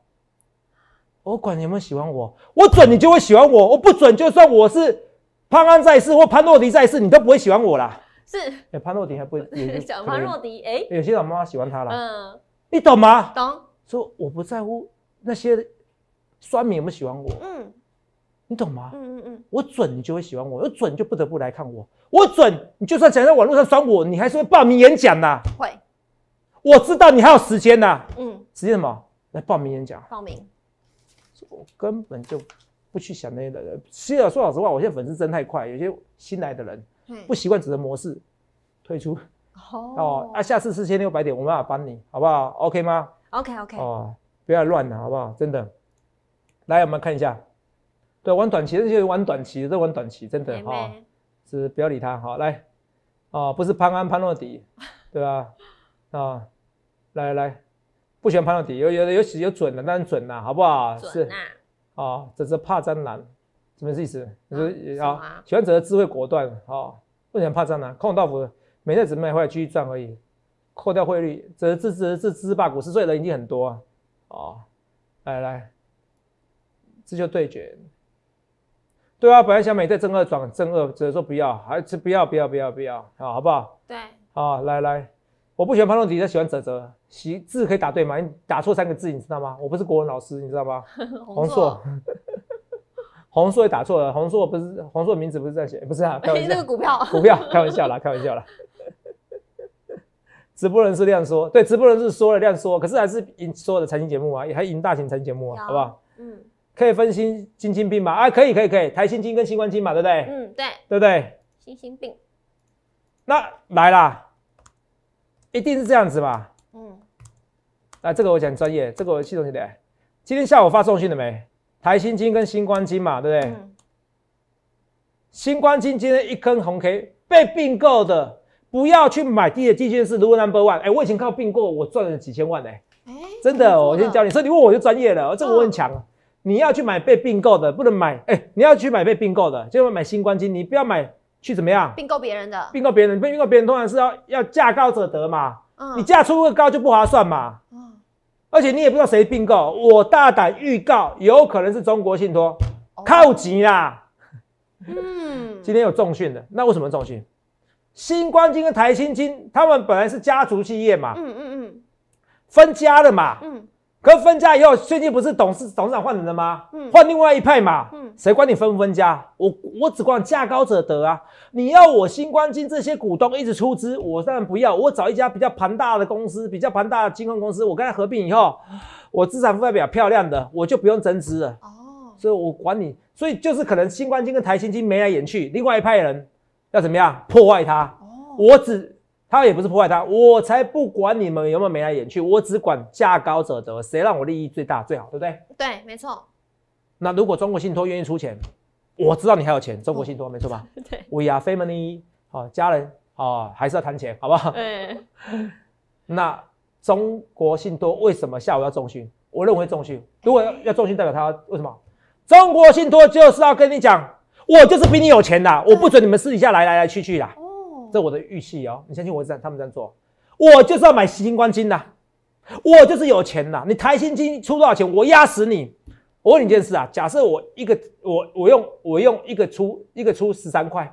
我管你有没有喜欢我，我准你就会喜欢我，我不准，就算我是潘安在世或潘若迪在世，你都不会喜欢我啦。是，潘若迪还不有小潘若迪，哎，有些老妈妈喜欢他啦。嗯，你懂吗？懂。说我不在乎那些酸民有没有喜欢我。嗯，你懂吗？嗯嗯嗯。我准你就会喜欢我，我准就不得不来看我，我准你就算想在网络上酸我，你还是会报名演讲的。会。我知道你还有时间呐。嗯，时间什么？来报名演讲。报名。我根本就不去想那些人。其实说老实话，我现在粉丝增太快，有些新来的人不习惯，只能模式退出。哦，啊，下次四千六百点，我们要帮你，好不好？OK 吗？OK OK。哦，不要乱了，好不好？真的，来，我们看一下。对，玩短期，的就玩短期，都玩短期，真的哈。是，不要理他哈。来，哦，不是潘安潘诺迪，对吧？啊，来来来。不喜欢判断底，有有的有有准的，当是准的，好不好？准呐。哦，只是怕蟑螂，什么意思？是啊，喜欢选择智慧果断，哦，不喜欢怕蟑螂。空鲁道夫没在只卖回来继续赚而已，扣掉汇率，这是只是只是怕股市所的人已经很多啊。哦，来来，这就对决。对啊，本来想美对挣二转挣二，只是说不要，还是不要不要不要不要，好好不好？对。啊，来来。我不喜欢潘多迪，他喜欢泽泽。习字可以打对吗？你打错三个字，你知道吗？我不是国文老师，你知道吗？朔，硕，朔硕 打错了，洪硕不是洪硕名字不是在写，不是啊。哎，那个股票，股票，开玩笑啦，开玩笑啦。直播人是这样说，对，直播人是说了这样说，可是还是赢所有的财经节目啊，也还赢大型财经节目啊，好不好？嗯，可以分心金金病嘛？啊，可以可以可以，台心金跟新关金嘛，对不对？嗯，对，对不对？心心病，那来啦。一定是这样子吧？嗯，啊，这个我讲专业，这个我系统的。今天下午发送讯了没？台新金跟新光金嘛，对不对？新光金今天一根红 K，被并购的不要去买。第一基金是 Number One，哎，我以前靠并购我赚了几千万哎！哎，真的，我先教你，所以你问我就专业了，这个我很强。你要去买被并购的，不能买。哎，你要去买被并购的，就要买新光金，你不要买。去怎么样？并购别人的，并购别人，并购别人通常是要要价高者得嘛。嗯，你价出个高就不划算嘛。嗯，而且你也不知道谁并购。我大胆预告，有可能是中国信托，靠极啦。嗯，今天有重训的，那为什么重训？新光金跟台新金，他们本来是家族企业嘛。嗯嗯嗯，分家了嘛。嗯。可分家以后，最近不是董事董事长换人了吗？嗯，换另外一派嘛。嗯，谁管你分不分家？我我只管价高者得啊！你要我新冠金这些股东一直出资，我当然不要。我找一家比较庞大的公司，比较庞大的金控公司，我跟他合并以后，我资产负债表漂亮的，我就不用增资了。哦，所以我管你，所以就是可能新冠金跟台新金眉来眼去，另外一派人要怎么样破坏它？哦，我只。他也不是破坏他，我才不管你们有没有眉来眼去，我只管价高者得，谁让我利益最大最好，对不对？对，没错。那如果中国信托愿意出钱，我知道你还有钱，中国信托没错吧？对，We are family 家人啊，还是要谈钱，好不好？那中国信托为什么下午要重训？我认为重训，如果要重训，代表他为什么？中国信托就是要跟你讲，我就是比你有钱的，我不准你们私底下来来来去去的。这我的预期哦，你相信我这样，他们这样做，我就是要买新光金呐，我就是有钱呐。你台新金出多少钱，我压死你。我问你一件事啊，假设我一个我我用我用一个出一个出十三块，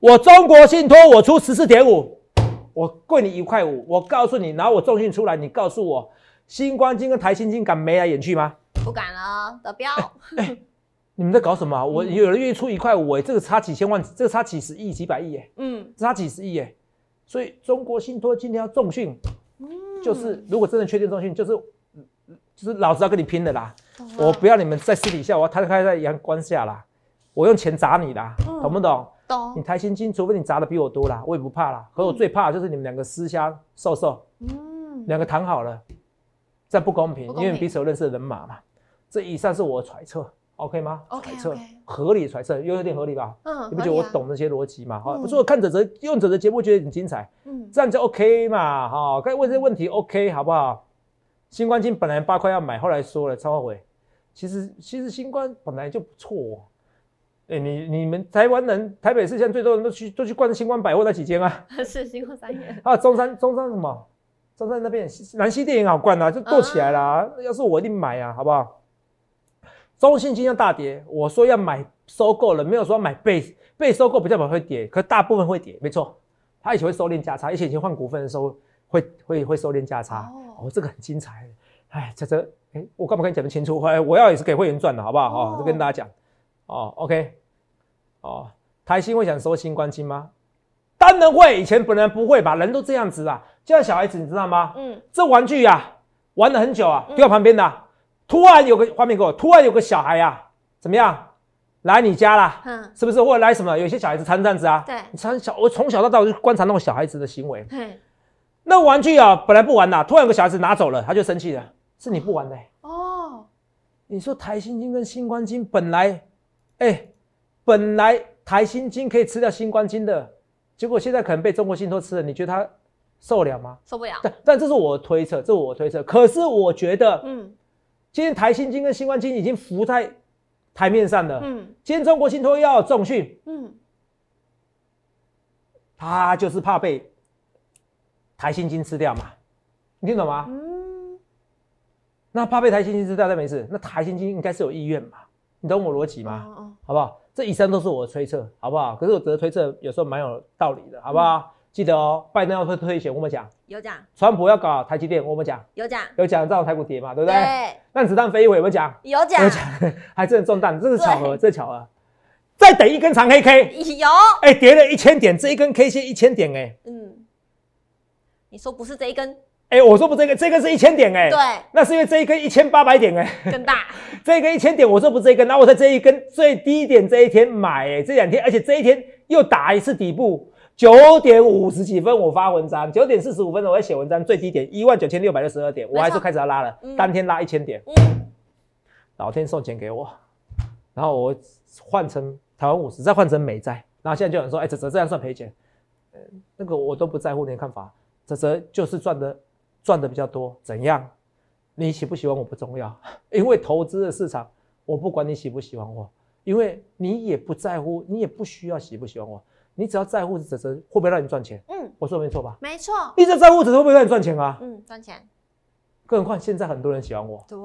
我中国信托我出十四点五，我贵你一块五。我告诉你，拿我中信出来，你告诉我新光金跟台新金敢眉来眼去吗？不敢了，得标。哎。你们在搞什么？我有人愿意出一块五，哎，这个差几千万，这个差几十亿、几百亿，哎，嗯，这差几十亿，哎，所以中国信托今天要重训，嗯，就是如果真的确定重训，就是就是老子要跟你拼的啦，我不要你们在私底下，我要摊开在阳光下啦，我用钱砸你啦，懂不懂？懂。你台新金，除非你砸的比我多啦，我也不怕啦。可我最怕就是你们两个私相授受，嗯，两个谈好了，这不公平，因为彼此有认识的人马嘛。这以上是我的揣测。OK 吗？揣测合理，揣测又有点合理吧。嗯，你不觉得我懂那些逻辑嘛？哈，不错，看者者用者的节目，觉得很精彩。嗯，这样就 OK 嘛？哈，该问这些问题 OK 好不好？新冠巾本来八块要买，后来说了超后悔。其实其实新冠本来就不错。哎，你你们台湾人，台北市现在最多人都去都去逛新冠百货那几间啊？是新冠三元啊，中山中山什么？中山那边南西店也好逛啊，就做起来了。要是我一定买啊，好不好？中信金又大跌，我说要买收购了，没有说买被被收购不叫板会跌，可大部分会跌，没错，它以前会收敛价差，而且以前换股份的时候会会会收敛价差，哦，这个很精彩，哎，泽这，哎，我干嘛跟你讲不清楚？哎，我要也是给会员赚的，好不好？哦，就跟大家讲，哦，OK，哦，台新会想收新冠金吗？当然会，以前本来不会吧，人都这样子啊，就像小孩子，你知道吗？嗯，这玩具呀，玩了很久啊，丢在旁边的。突然有个画面给我，突然有个小孩呀，怎么样，来你家了，嗯，是不是？或者来什么？有些小孩子参战子啊，对，参小。我从小到大我就观察那种小孩子的行为，那玩具啊，本来不玩的，突然有个小孩子拿走了，他就生气了。是你不玩的哦？你说台新金跟新光金本来，哎，本来台新金可以吃掉新光金的，结果现在可能被中国信托吃了，你觉得他受了吗？受不了。但但这是我推测，这我推测。可是我觉得，嗯。今天台新金跟新冠金已经浮在台面上了。嗯，今天中国信托又要重讯。嗯，他就是怕被台新金吃掉嘛，你听懂吗？嗯，那怕被台新金吃掉，那没事。那台新金应该是有意愿嘛？你懂我逻辑吗？好不好？这以上都是我的推测，好不好？可是我得推测有时候蛮有道理的，好不好？记得哦，拜登要推退选，我们讲。有奖，川普要搞台积电，我们讲有奖有奖，让台股跌嘛，对不对？对。让子弹飞一会，我们讲有奖有奖，还真中弹，这是巧合，这巧合。再等一根长黑 K，有哎，跌了一千点，这一根 K 线一千点哎，嗯，你说不是这一根？哎，我说不这一这一根是一千点哎，对，那是因为这一根一千八百点哎，更大，这一根一千点，我说不这一根，那我在这一根最低点这一天买哎，这两天，而且这一天又打一次底部。九点五十几分，我发文章；九点四十五分我在写文章。最低点一万九千六百六十二点，我还是开始要拉了。当天拉一千点，老天送钱给我，然后我换成台湾五十，再换成美债。然后现在就有人说：“哎，泽泽这样算赔钱？”那个我都不在乎，你的看法。泽泽就是赚的赚的比较多，怎样？你喜不喜欢我不重要，因为投资的市场，我不管你喜不喜欢我，因为你也不在乎，你也不需要喜不喜欢我。你只要在乎只是会不会让你赚钱，嗯，我说没错吧？没错，一直在乎只是会不会让你赚钱啊？嗯，赚钱。更何况现在很多人喜欢我，对，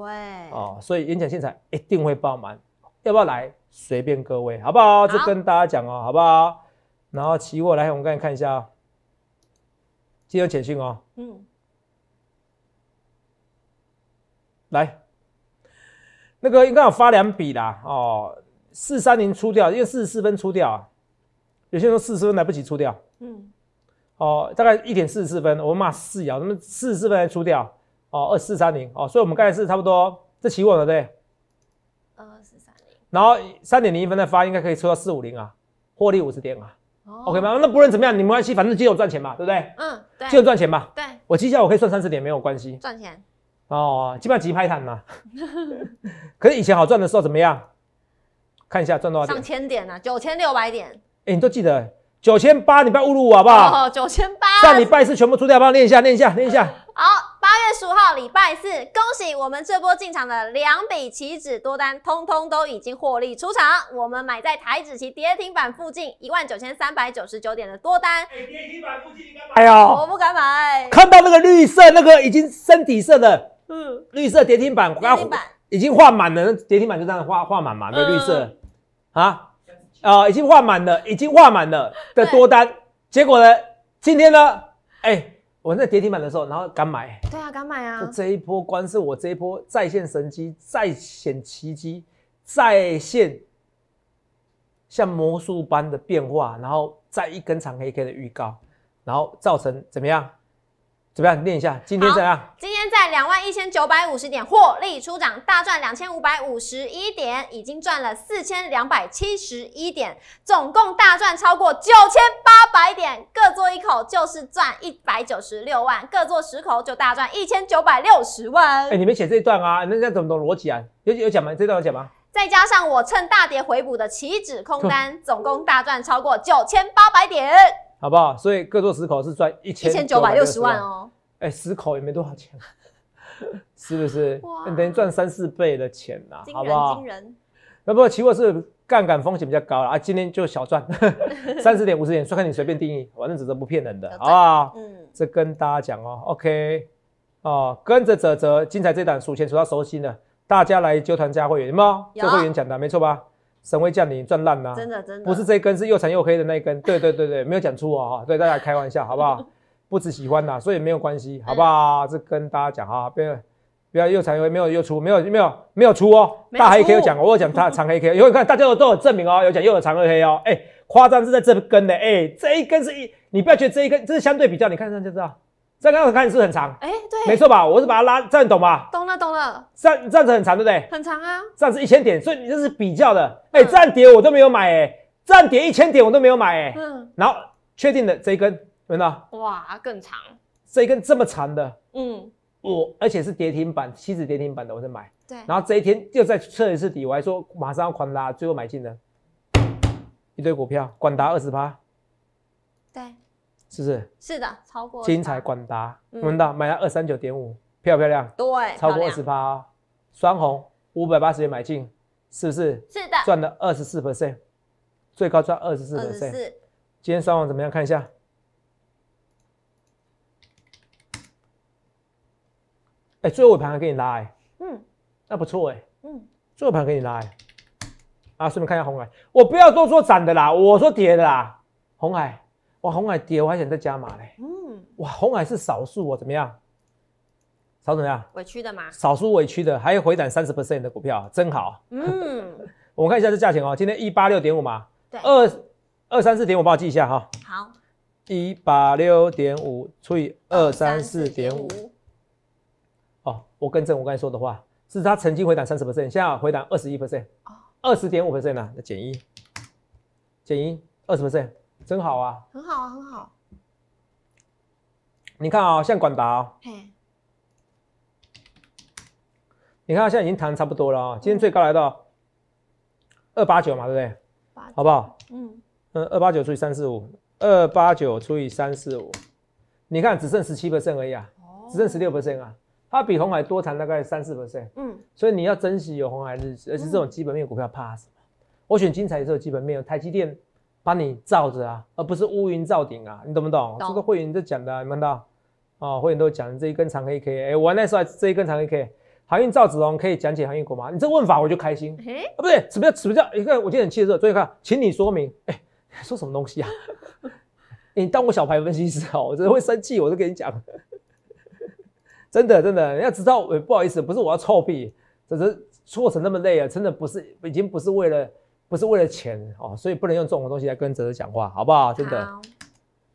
哦，所以演讲现场一定会爆满，要不要来？随便各位，好不好？就跟大家讲哦，好不好？然后期货来，我们看一下啊，今日简讯哦，嗯，来，那个应该有发两笔啦，哦，四三零出掉，因为四十四分出掉。有些人说四十分来不及出掉，嗯，哦，大概一点四十四分，我骂四摇，那么四十四分才出掉，哦，二四三零，哦，所以我们刚才是差不多，这起稳了，对，二四三零，然后三点零一分再发，应该可以出到四五零啊，获利五十点啊，OK 吗？那不论怎么样，你没关系，反正接着赚钱嘛，对不对？嗯，对，接着赚钱嘛，对，我记一下，我可以算三十点，没有关系，赚钱，哦，基本上急拍单嘛，可是以前好赚的时候怎么样？看一下赚多少点？上千点啊，九千六百点。哎，你都记得九千八，你不要侮辱我好不好？九千八，下礼拜四全部出掉，帮我念一下，念一下，念一下。好，八月十五号礼拜四，恭喜我们这波进场的两笔棋子多单，通通都已经获利出场。我们买在台子棋跌停板附近一万九千三百九十九点的多单。哎，跌停板附近你敢买？哎呀，我不敢买。看到那个绿色，那个已经深底色的，嗯，绿色跌停板，我刚刚已经画满了，跌停板就这样画，画满嘛，那个绿色啊。啊，已经画满了，已经画满了的多单，结果呢？今天呢？哎，我在跌停板的时候，然后敢买？对啊，敢买啊！这一波光是我这一波再现神机，再现奇迹、再现像魔术般的变化，然后再一根长黑 K 的预告，然后造成怎么样？怎么样？念一下。今天怎样？今天在两万一千九百五十点获利出涨，大赚两千五百五十一点，已经赚了四千两百七十一点，总共大赚超过九千八百点。各做一口就是赚一百九十六万，各做十口就大赚一千九百六十万。哎，你们写这一段啊？那那怎么懂逻辑啊？有有讲吗？这段有讲吗？再加上我趁大跌回补的起止空单，总共大赚超过九千八百点。好不好？所以各做十口是赚一千九百六十万哦。哎，十口也没多少钱，是不是？你等于赚三四倍的钱呐，好不好？惊人。那不过期货是杠杆风险比较高了啊。今天就小赚 三十点、五十点，看你随便定义。反正职责不骗人的，好不好？嗯。这跟大家讲哦，OK，哦，跟着泽泽精彩这档数钱数到手心的，大家来揪团加会员，有没有？加会员简单，没错吧？神威降临赚烂了，真的真的，不是这根，是又长又黑的那一根。对对对对，没有讲粗啊哈，对大家开玩笑好不好？不止喜欢呐，所以没有关系，好不好？这跟大家讲哈，不要不要又长又黑，没有又粗，没有没有没有粗哦，大黑可以讲，我讲它 长黑可以。因为看大家都有证明哦，有讲又有长又黑哦，哎，夸张是在这根的，哎，这一根是一，你不要觉得这一根，这是相对比较，你看上就知道。这刚刚看是很长，哎，对，没错吧？我是把它拉这样，懂吧？懂了，懂了。这样这样子很长，对不对？很长啊，这样子一千点，所以你这是比较的。哎，站跌我都没有买，哎，站跌一千点我都没有买，哎。嗯。然后确定的这一根，看到？哇，更长。这一根这么长的，嗯。我而且是跌停板，七指跌停板的，我在买。对。然后这一天又再测一次底，我还说马上要狂拉，最后买进的，一堆股票，管拉二十趴。对。是不是？是的，超过。金彩管达，我到买了二三九点五，漂不漂亮？对，超过二十八双红五百八十元买进，是不是？是的，赚了二十四 percent，最高赚二十四 percent。是，今天双红怎么样？看一下。哎，最后盘还给你拉，哎、嗯，那不错哎，嗯，最后盘给你拉，哎、啊，顺便看一下红海，我不要都说涨的啦，我说跌的啦，红海。哇，红海跌，我还想再加码嘞。嗯，哇，红海是少数哦，怎么样？少怎么样？委屈的嘛。少数委屈的，还有回档三十 percent 的股票，真好。嗯，我们看一下这价钱哦，今天一八六点五嘛。二二三四点五，帮我记一下哈。好。一八六点五除以二三四点五。哦，我更正我刚才说的话，是它曾经回档三十 percent，现在回档二十一 percent。二十点五 percent 呢？那减一，减一，二十 percent。真好啊，很好啊，很好。你看啊，像广达，嘿，你看现在已经谈差不多了啊。今天最高来到二八九嘛，对不对？好不好？嗯，嗯，二八九除以三四五，二八九除以三四五，你看只剩十七个 percent 而已啊，只剩十六个 percent 啊。它比红海多谈大概三四 percent，嗯。所以你要珍惜有红海日子，而且这种基本面股票怕什么？我选金彩也是有基本面，台积电。帮你罩着啊，而不是乌云罩顶啊，你懂不懂？这个会员就讲的，你们的哦，会员都讲这一根长黑 K，哎，我那时候这一根长黑 K，航运赵子龙可以讲解航运股吗？你这问法我就开心，哎，不对，什么叫什么叫一个？我今天很气热，所以看，请你说明，哎，说什么东西啊？你当我小牌分析师哦，我真的会生气，我就跟你讲，真的真的要知道，不好意思，不是我要臭屁，只是做成那么累啊，真的不是已经不是为了。不是为了钱哦，所以不能用这种东西来跟泽泽讲话，好不好？真的，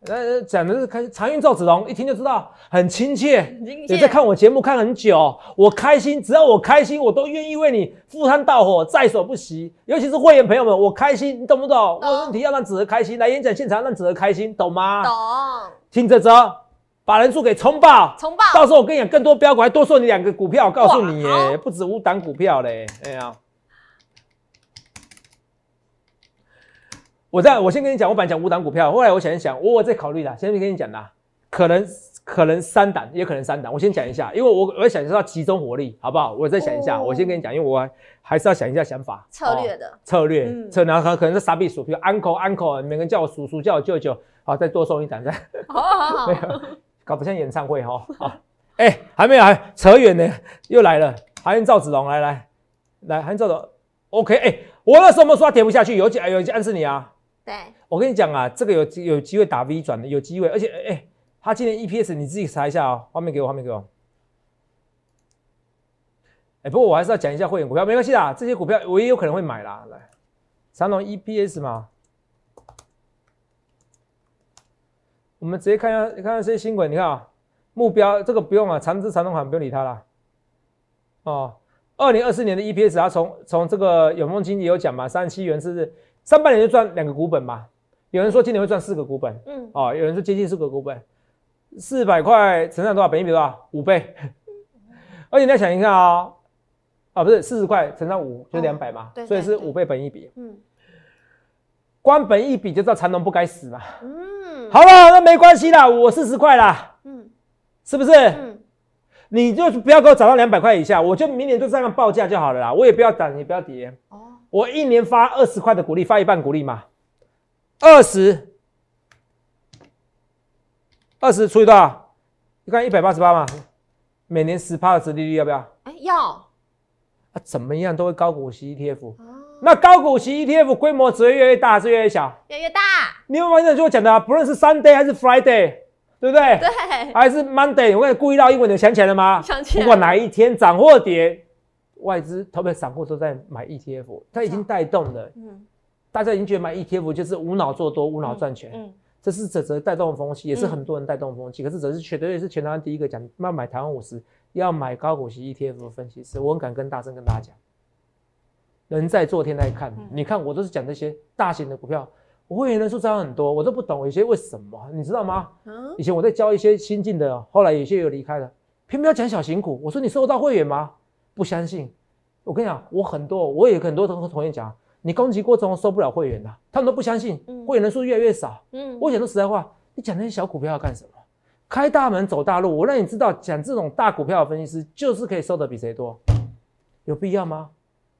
那讲的是开常运赵子龙，一听就知道很亲切。你在看我节目看很久，我开心，只要我开心，我都愿意为你赴汤蹈火，在所不惜。尤其是会员朋友们，我开心，你懂不懂？问问题要让泽泽开心，来演讲现场让泽泽开心，懂吗？懂。听泽泽把人数给冲爆，冲爆！到时候我跟你讲更多，标股，我还多送你两个股票，告诉你耶，不止五档股票嘞，哎呀。我这我先跟你讲，我本来讲五档股票，后来我想一想，我我在考虑啦。先跟你讲啦，可能可能三档，也可能三档。我先讲一下，因为我我想知道集中火力，好不好？我再想一下，我先跟你讲，因为我还是要想一下想法策略的策略，扯哪可可能是傻逼鼠，如 u n c l e Uncle，每个人叫我叔叔，叫我舅舅，好，再多送一档，再 好，好好，搞不像演唱会哈。好，哎，还没有扯远呢，又来了，还有赵子龙，来来来，还有赵龙 o k 哎，我那时候没说他填不下去，有有有暗示你啊。我跟你讲啊，这个有有机会打 V 转的，有机会，而且哎，他今年 EPS 你自己查一下啊，画面给我，画面给我。哎，不过我还是要讲一下汇源股票，没关系啦，这些股票我也有可能会买啦。来，长隆 EPS 嘛，我们直接看一下，看看这些新闻。你看啊，目标这个不用啊，长资长隆款不用理它了。哦，二零二四年的 EPS 啊，从从这个永丰经济有讲嘛，三十七元是。上半年就赚两个股本嘛，有人说今年会赚四个股本，嗯，哦，有人说接近四个股本，四百块乘上多少？本一比多少？五倍。而且你再想一下啊，啊不是四十块乘上五就两百嘛，所以是五倍本一比。嗯，光本一比就知道长隆不该死嘛。嗯，好了，那没关系啦，我四十块啦。嗯，是不是？嗯，你就不要给我涨到两百块以下，我就明年就这样报价就好了啦。我也不要涨，也不要跌。哦。我一年发二十块的股利，发一半股利嘛，二十，二十除以多少？你看一百八十八嘛，每年十帕的折利率要不要？哎，要啊！怎么样都会高股息 ETF，那高股息 ETF 规模只会越来越大还是越来越小？越越大。你有没有发现，就我讲的，不论是 Sunday 还是 Friday，对不对？对。还是 Monday，我跟你故意绕，因文，你想想来了吗？想来。不管哪一天涨或跌。外资特别散户都在买 ETF，他已经带动了，嗯，大家已经觉得买 ETF 就是无脑做多、无脑赚钱，嗯，这是这则带动风气，也是很多人带动风气。可是则是绝对是全台湾第一个讲要买台湾五十、要买高股息 ETF 的分析师，我很敢跟大声跟大家讲，人在做天在看。你看我都是讲这些大型的股票，我会员人数差很多，我都不懂，有些为什么你知道吗？嗯，以前我在教一些新进的，后来有些又离开了，偏偏要讲小型股，我说你收到会员吗？不相信，我跟你讲，我很多，我也很多同同学讲，你攻击过中，收不了会员的，他们都不相信，会员人数越来越少。嗯，我讲句实在话，你讲那些小股票要干什么？开大门走大路，我让你知道，讲这种大股票的分析师就是可以收的比谁多，有必要吗？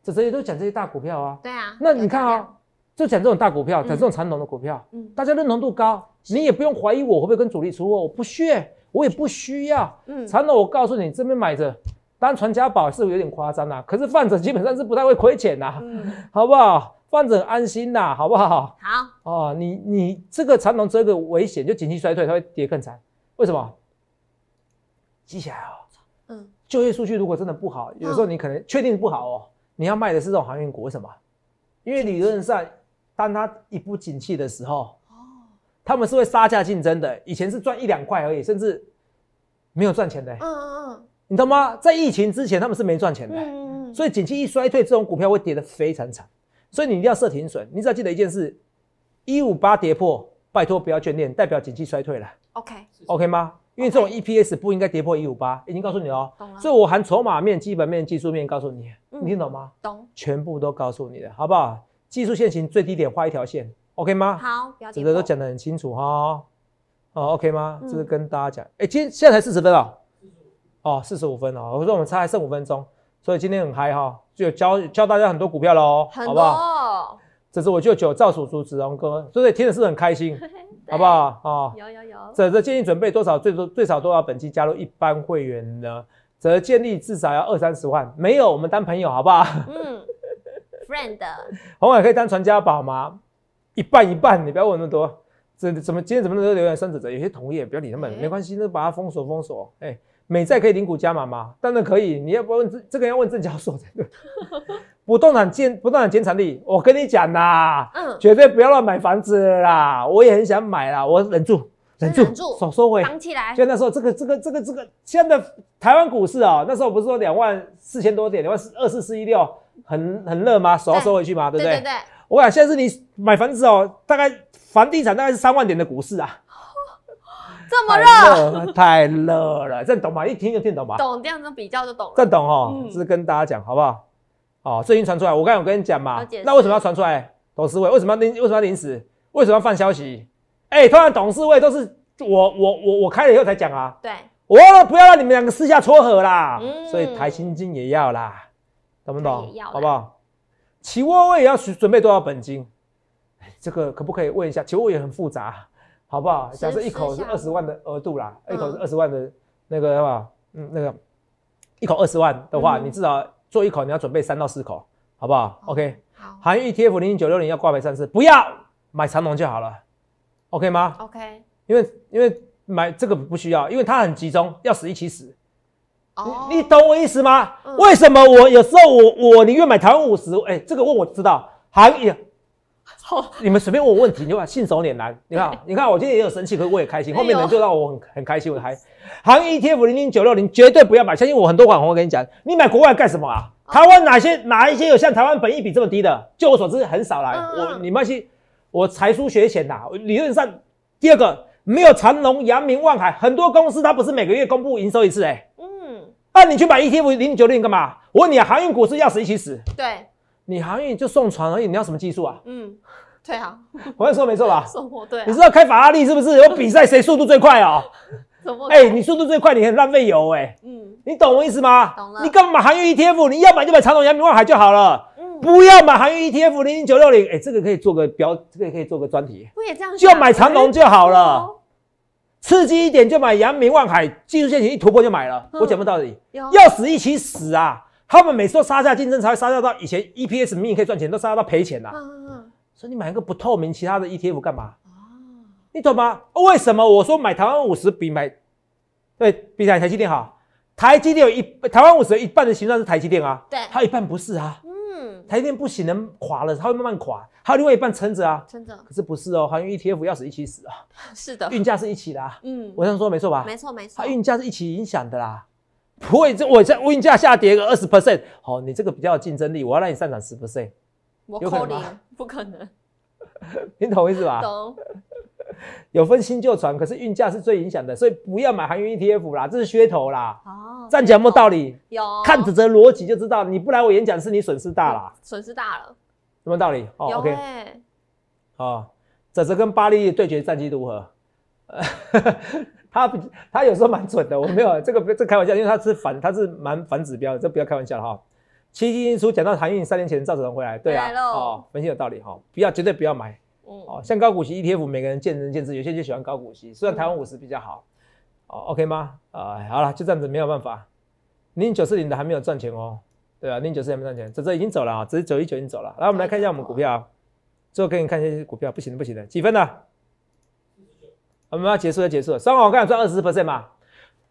这谁些都讲这些大股票啊？对啊。那你看啊，就讲这种大股票，讲这种传统的股票，大家认同度高，你也不用怀疑我会不会跟主力出货，我不屑，我也不需要。嗯，传统我告诉你，这边买着。当传家宝是有点夸张了，可是贩者基本上是不太会亏钱的，好不好？贩者安心的，好不好？好哦，你你这个传统这个危险，就景气衰退它会跌更惨，为什么？记起来哦，嗯，就业数据如果真的不好，有时候你可能确定不好哦，你要卖的是这种航运股，为什么？因为理论上，当它一不景气的时候，哦，他们是会杀价竞争的，以前是赚一两块而已，甚至没有赚钱的，嗯嗯嗯。你懂吗？在疫情之前他们是没赚钱的，所以景气一衰退，这种股票会跌得非常惨，所以你一定要设停损。你只要记得一件事：一五八跌破，拜托不要眷恋，代表景气衰退了。OK OK 吗？因为这种 EPS 不应该跌破一五八，已经告诉你了所以我含筹码面、基本面、技术面告诉你，你听懂吗？懂。全部都告诉你了，好不好？技术线型最低点画一条线，OK 吗？好，不这个都讲得很清楚哈。哦，OK 吗？这是跟大家讲，哎，今现在才四十分啊。哦，四十五分了，我说我们差还剩五分钟，所以今天很嗨哈，就教教大家很多股票喽，好不好？这是我就九照数珠子，龙哥，所以听的是很开心，好不好？啊，有有有。这这建议准备多少？最多最少多少本金加入一般会员呢？则建立至少要二三十万，没有我们当朋友好不好？嗯，friend。红海可以当传家宝吗？一半一半，你不要问那么多。这怎么今天怎么都留言生子者？有些同业不要理他们，没关系，那把它封锁封锁，哎。美债可以领股加码吗？当然可以，你要不问这这个要问证交所。才对。不动产建不动产减产力，我跟你讲啦，绝对不要乱买房子啦。我也很想买啦，我忍住，忍住，手收回藏起来。那时候这个这个这个这个，现在台湾股市啊，那时候不是说两万四千多点，两万二四四一六，很很热吗？手要收回去嘛，对不对？对对对。我想现在是你买房子哦，大概房地产大概是三万点的股市啊。这么热，太热了。这懂吗？一听就听懂吧。懂，这样子比较就懂。这懂哦，只是跟大家讲，好不好？哦，最近传出来，我才有跟你讲嘛。那为什么要传出来？董事会为什么要临？为什么要临时？为什么要放消息？哎，突然董事会都是我，我，我，我开了以后才讲啊。对。我不要让你们两个私下撮合啦。嗯。所以台新金也要啦，懂不懂？好不好？企卧位也要准准备多少本金？这个可不可以问一下？起卧位也很复杂。好不好？假设一口是二十万的额度啦，一口是二十万的，那个的话，嗯，那个一口二十万的话，你至少做一口，你要准备三到四口，好不好？OK。好。韩愈 t f 零九六零要挂牌三次，不要买长龙就好了，OK 吗？OK。因为因为买这个不需要，因为它很集中，要死一起死。哦。你懂我意思吗？为什么我有时候我我宁愿买台湾五十？哎，这个问我知道，韩愈。好，你们随便问我问题，你把信手拈来。你看，你看，我今天也有生气，可是我也开心。后面能就让我很很开心。我还，行 ETF 零零九六零绝对不要买，相信我。很多网红我跟你讲，你买国外干什么啊？台湾哪些哪一些有像台湾本益比这么低的？就我所知，很少啦。我你们去，我才疏学浅呐。理论上，第二个没有长隆、扬名、望海，很多公司它不是每个月公布营收一次哎。嗯。那你去买 ETF 零零九六零干嘛？我问你啊，航运股是要死一起死。对。你航运就送船而已，你要什么技术啊？嗯，对啊，我跟你说没错吧？送货对。你知道开法拉利是不是有比赛，谁速度最快啊？哎，你速度最快，你很浪费油哎。嗯，你懂我意思吗？懂了。你干嘛航运 ETF？你要买就买长隆、阳明、望海就好了。嗯，不要买航运 ETF 零零九六零，哎，这个可以做个标，这个可以做个专题。不也这样？就买长隆就好了。刺激一点就买阳明万海，技术陷行一突破就买了。我讲不道理，要死一起死啊！他们每次都杀价竞争，才会杀价到以前 EPS 明明可以赚钱，都杀价到赔钱啦。嗯嗯嗯。所以你买一个不透明其他的 ETF 干嘛？哦。你懂吗？为什么我说买台湾五十比买对比买台积电好？台积电有一台湾五十一半的形状是台积电啊，对，它一半不是啊。嗯。台积电不行，能垮了，它会慢慢垮，还有另外一半撑着啊。撑着。可是不是哦，好像 ETF 要死一起死啊。是的，运价是一起的。啊。嗯，我样说没错吧？没错没错。它运价是一起影响的啦。不会，这我在运价下跌个二十 percent，好，你这个比较有竞争力，我要让你上涨十 percent，我扣零，不可能，你懂意思吧？懂，有分新旧船，可是运价是最影响的，所以不要买航运 ETF 啦，这是噱头啦。哦，站讲没道理，有，看指责逻辑就知道，你不来我演讲是你损失大啦，损失大了，有没有道理？有 OK，好，仔泽跟巴力对决战绩如何？他他有时候蛮准的，我没有 这个这开玩笑，因为他是反他是蛮反指标的，这不要开玩笑哈。七基一出讲到航运三年前赵子龙回来，对啊，哦分析有道理哈，不要绝对不要买，哦像高股息 ETF 每个人见仁见智，有些就喜欢高股息，虽然台湾五十比较好，哦 OK 吗？啊好了就这样子没有办法，零九四零的还没有赚钱哦，对啊零九四零没赚钱，这这已经走了啊，只是九一九已经走了。来我们来看一下我们股票啊，最后给你看一下股票，不行不行的几分呢？我们要结束就结束了，双红我跟赚二十四 percent 嘛，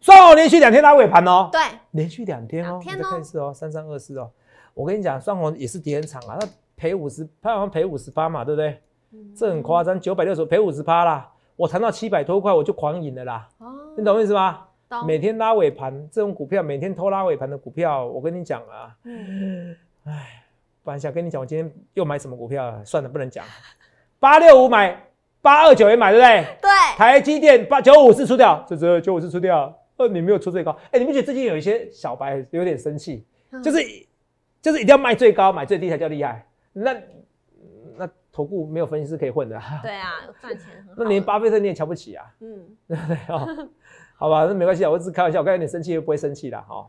双红连续两天拉尾盘哦，对，连续两天哦，二四哦，三三二四哦，我跟你讲，双红也是跌停场啊，那赔五十，它好像赔五十八嘛，对不对？嗯，这很夸张，九百六十赔五十八啦，我谈到七百多块我就狂赢的啦，你懂我意思吗？每天拉尾盘这种股票，每天拖拉尾盘的股票，我跟你讲啊，嗯，唉，不然想跟你讲我今天又买什么股票啊？算了，不能讲。八六五买。八二九也买对不对？对，台积电八九五四出掉，这只九五四出掉。呃，你没有出最高。哎，你们觉得最近有一些小白有点生气，就是就是一定要卖最高、买最低才叫厉害。那那投顾没有分析师可以混的。对啊，赚钱。那连巴菲特你也瞧不起啊？嗯，对不对啊？好吧，那没关系啊，我只是开玩笑。我刚才你生气又不会生气的哈。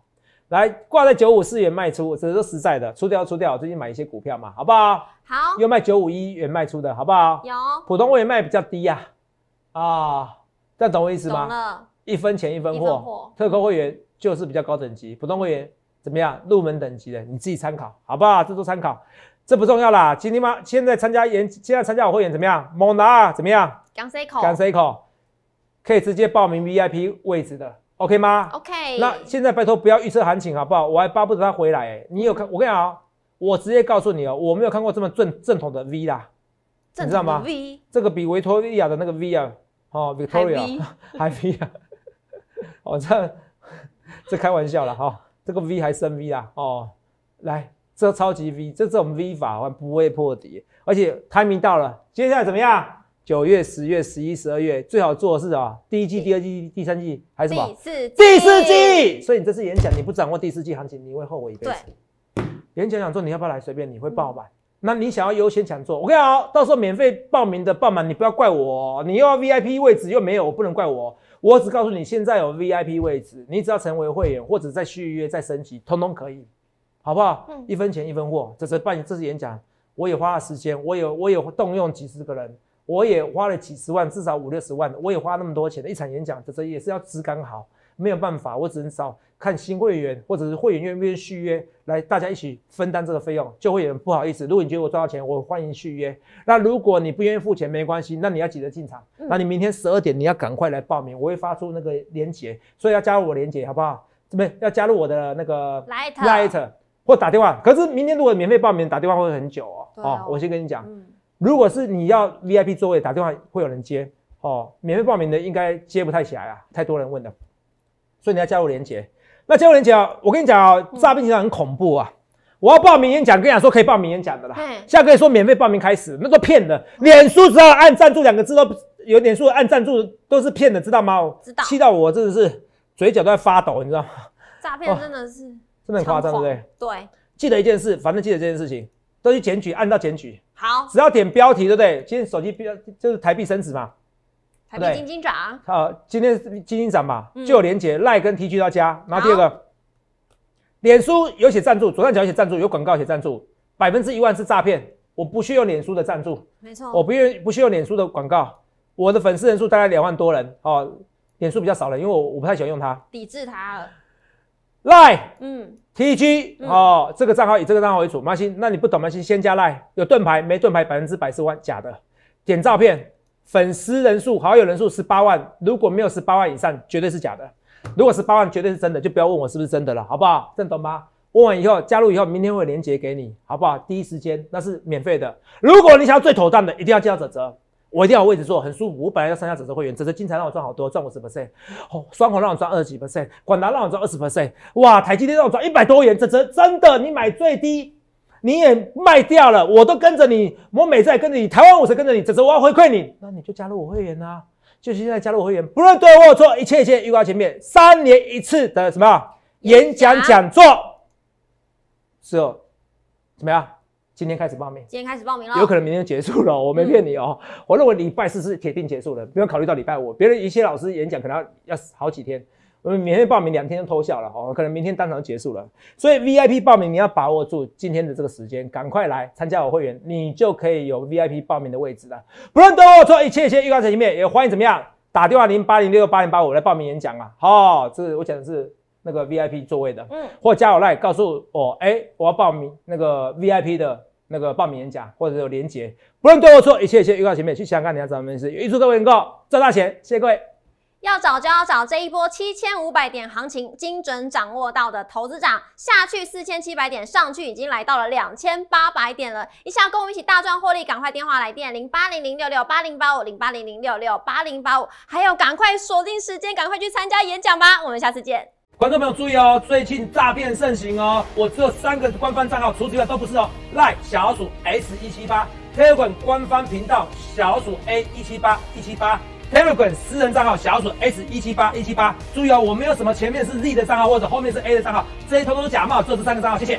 来挂在九五四元卖出，这是实在的，出掉出掉。最近买一些股票嘛，好不好？好。有卖九五一元卖出的好不好？有。普通会员卖比较低呀，啊，样懂我意思吗？一分钱一分货，特供会员就是比较高等级，普通会员怎么样？入门等级的，你自己参考，好不好？这都参考，这不重要啦。今天嘛，现在参加演，现在参加我会员怎么样？猛拿怎么样？讲谁口，讲谁口，可以直接报名 VIP 位置的。OK 吗？OK。那现在拜托不要预测行情好不好？我还巴不得它回来哎。你有看？我跟你讲，我直接告诉你哦，我没有看过这么正正统的 V 啦，你知道吗？V 这个比维托利亚的那个 V 啊，哦，v i c t o r i a 还 V 啊，哦这这开玩笑了哈，这个 V 还升 V 啦哦，来这超级 V，这种 V 法不会破底，而且 timing 到了，接下来怎么样？九月、十月、十一、十二月最好做的是什么？第一季、第二季、第三季还是什么？第四第四季。所以你这次演讲你不掌握第四季行情，你会后悔一辈子。演讲讲座你要不要来？随便，你会报吧？那你想要优先讲座？OK，好，到时候免费报名的报满，你不要怪我。你又要 VIP 位置又没有，我不能怪我。我只告诉你，现在有 VIP 位置，你只要成为会员或者再续约再升级，通通可以，好不好？嗯，一分钱一分货。这次办这次演讲，我也花了时间，我也我也动用几十个人。我也花了几十万，至少五六十万，我也花那么多钱的一场演讲，这这也是要质感好，没有办法，我只能找看新会员或者是会员愿意续约来大家一起分担这个费用，就会有人不好意思。如果你觉得我赚到钱，我欢迎续约。那如果你不愿意付钱没关系，那你要挤得进场。那你明天十二点你要赶快来报名，我会发出那个链接，所以要加入我链接好不好？这边要加入我的那个 Light 或打电话。可是明天如果免费报名打电话会很久哦。哦，我先跟你讲。如果是你要 VIP 座位，打电话会有人接哦。免费报名的应该接不太起来啊，太多人问了。所以你要加入连接。那加入连啊，我跟你讲啊，诈骗其实很恐怖啊。我要报名演讲，跟你讲说可以报名演讲的啦。下个月说免费报名开始，那都骗的。脸书只要按赞助两个字，都有脸书按赞助都是骗的，知道吗？知道。气到我真的是嘴角都在发抖，你知道？诈骗真的是，真的很夸张，对不对？对。记得一件事，反正记得这件事情，都去检举，按到检举。好，只要点标题，对不对？今天手机标就是台币升值嘛，台币金金涨。好，今天金金涨嘛，就有连接，赖跟提取要加。然后第二个，脸书有写赞助，左上角写赞助，有广告写赞助，百分之一万是诈骗，我不需要脸书的赞助，没错，我不用不需要脸书的广告，我的粉丝人数大概两万多人，哦，脸书比较少了，因为我我不太喜欢用它，抵制它。赖，嗯，TG，哦，这个账号以这个账号为主，马欣，那你不懂马欣先加赖，有盾牌，没盾牌百分之百是假的。点照片，粉丝人数，好友人数十八万，如果没有十八万以上，绝对是假的。如果十八万，绝对是真的，就不要问我是不是真的了，好不好？能懂吗？问完以后，加入以后，明天会连接给你，好不好？第一时间，那是免费的。如果你想要最妥当的，一定要叫泽泽。我一定要位置坐很舒服，我本来要参加折折会员，折折经常让我赚好多，赚五十 percent，双红让我赚二十几 percent，广达让我赚二十 percent，哇，台积电让我赚一百多元，折折真的，你买最低你也卖掉了，我都跟着你，我美也跟着你，台湾我才跟着你，折折我要回馈你，那你就加入我会员呐，就是现在加入我会员，不论对或错，一切一切预告前面三年一次的什么演讲讲座，是哦，怎么样？今天开始报名，今天开始报名了，有可能明天结束了，我没骗你哦。我认为礼拜四是铁定结束了，不用考虑到礼拜五。别人一些老师演讲可能要要好几天，我们免费报名两天就偷笑了哦，可能明天当场结束了。所以 VIP 报名你要把握住今天的这个时间，赶快来参加我会员，你就可以有 VIP 报名的位置了。不论对我做一切一切预告在前面，也欢迎怎么样打电话零八零六八零八五来报名演讲啊。好，这我讲的是那个 VIP 座位的，嗯，或加我 line 告诉我，哎，我要报名那个 VIP 的。那个报名演讲，或者是有连结，不论对或错，一切一切预告前面去香看你要找什么。有预祝各位能够赚大钱，谢谢各位。要找就要找这一波七千五百点行情精准掌握到的投资涨下去四千七百点，上去已经来到了两千八百点了，一下跟我们一起大赚获利，赶快电话来电零八零零六六八零八五零八零零六六八零八五，还有赶快锁定时间，赶快去参加演讲吧，我们下次见。观众朋友注意哦，最近诈骗盛行哦。我这三个官方账号除此之外都不是哦。赖小鼠 s 一七八，Telegram 官方频道小鼠 a 一七八一七八，Telegram 私人账号小鼠 s 一七八一七八。注意哦，我没有什么前面是 Z 的账号或者后面是 a 的账号，这些通通都假冒，这是三个账号，谢谢。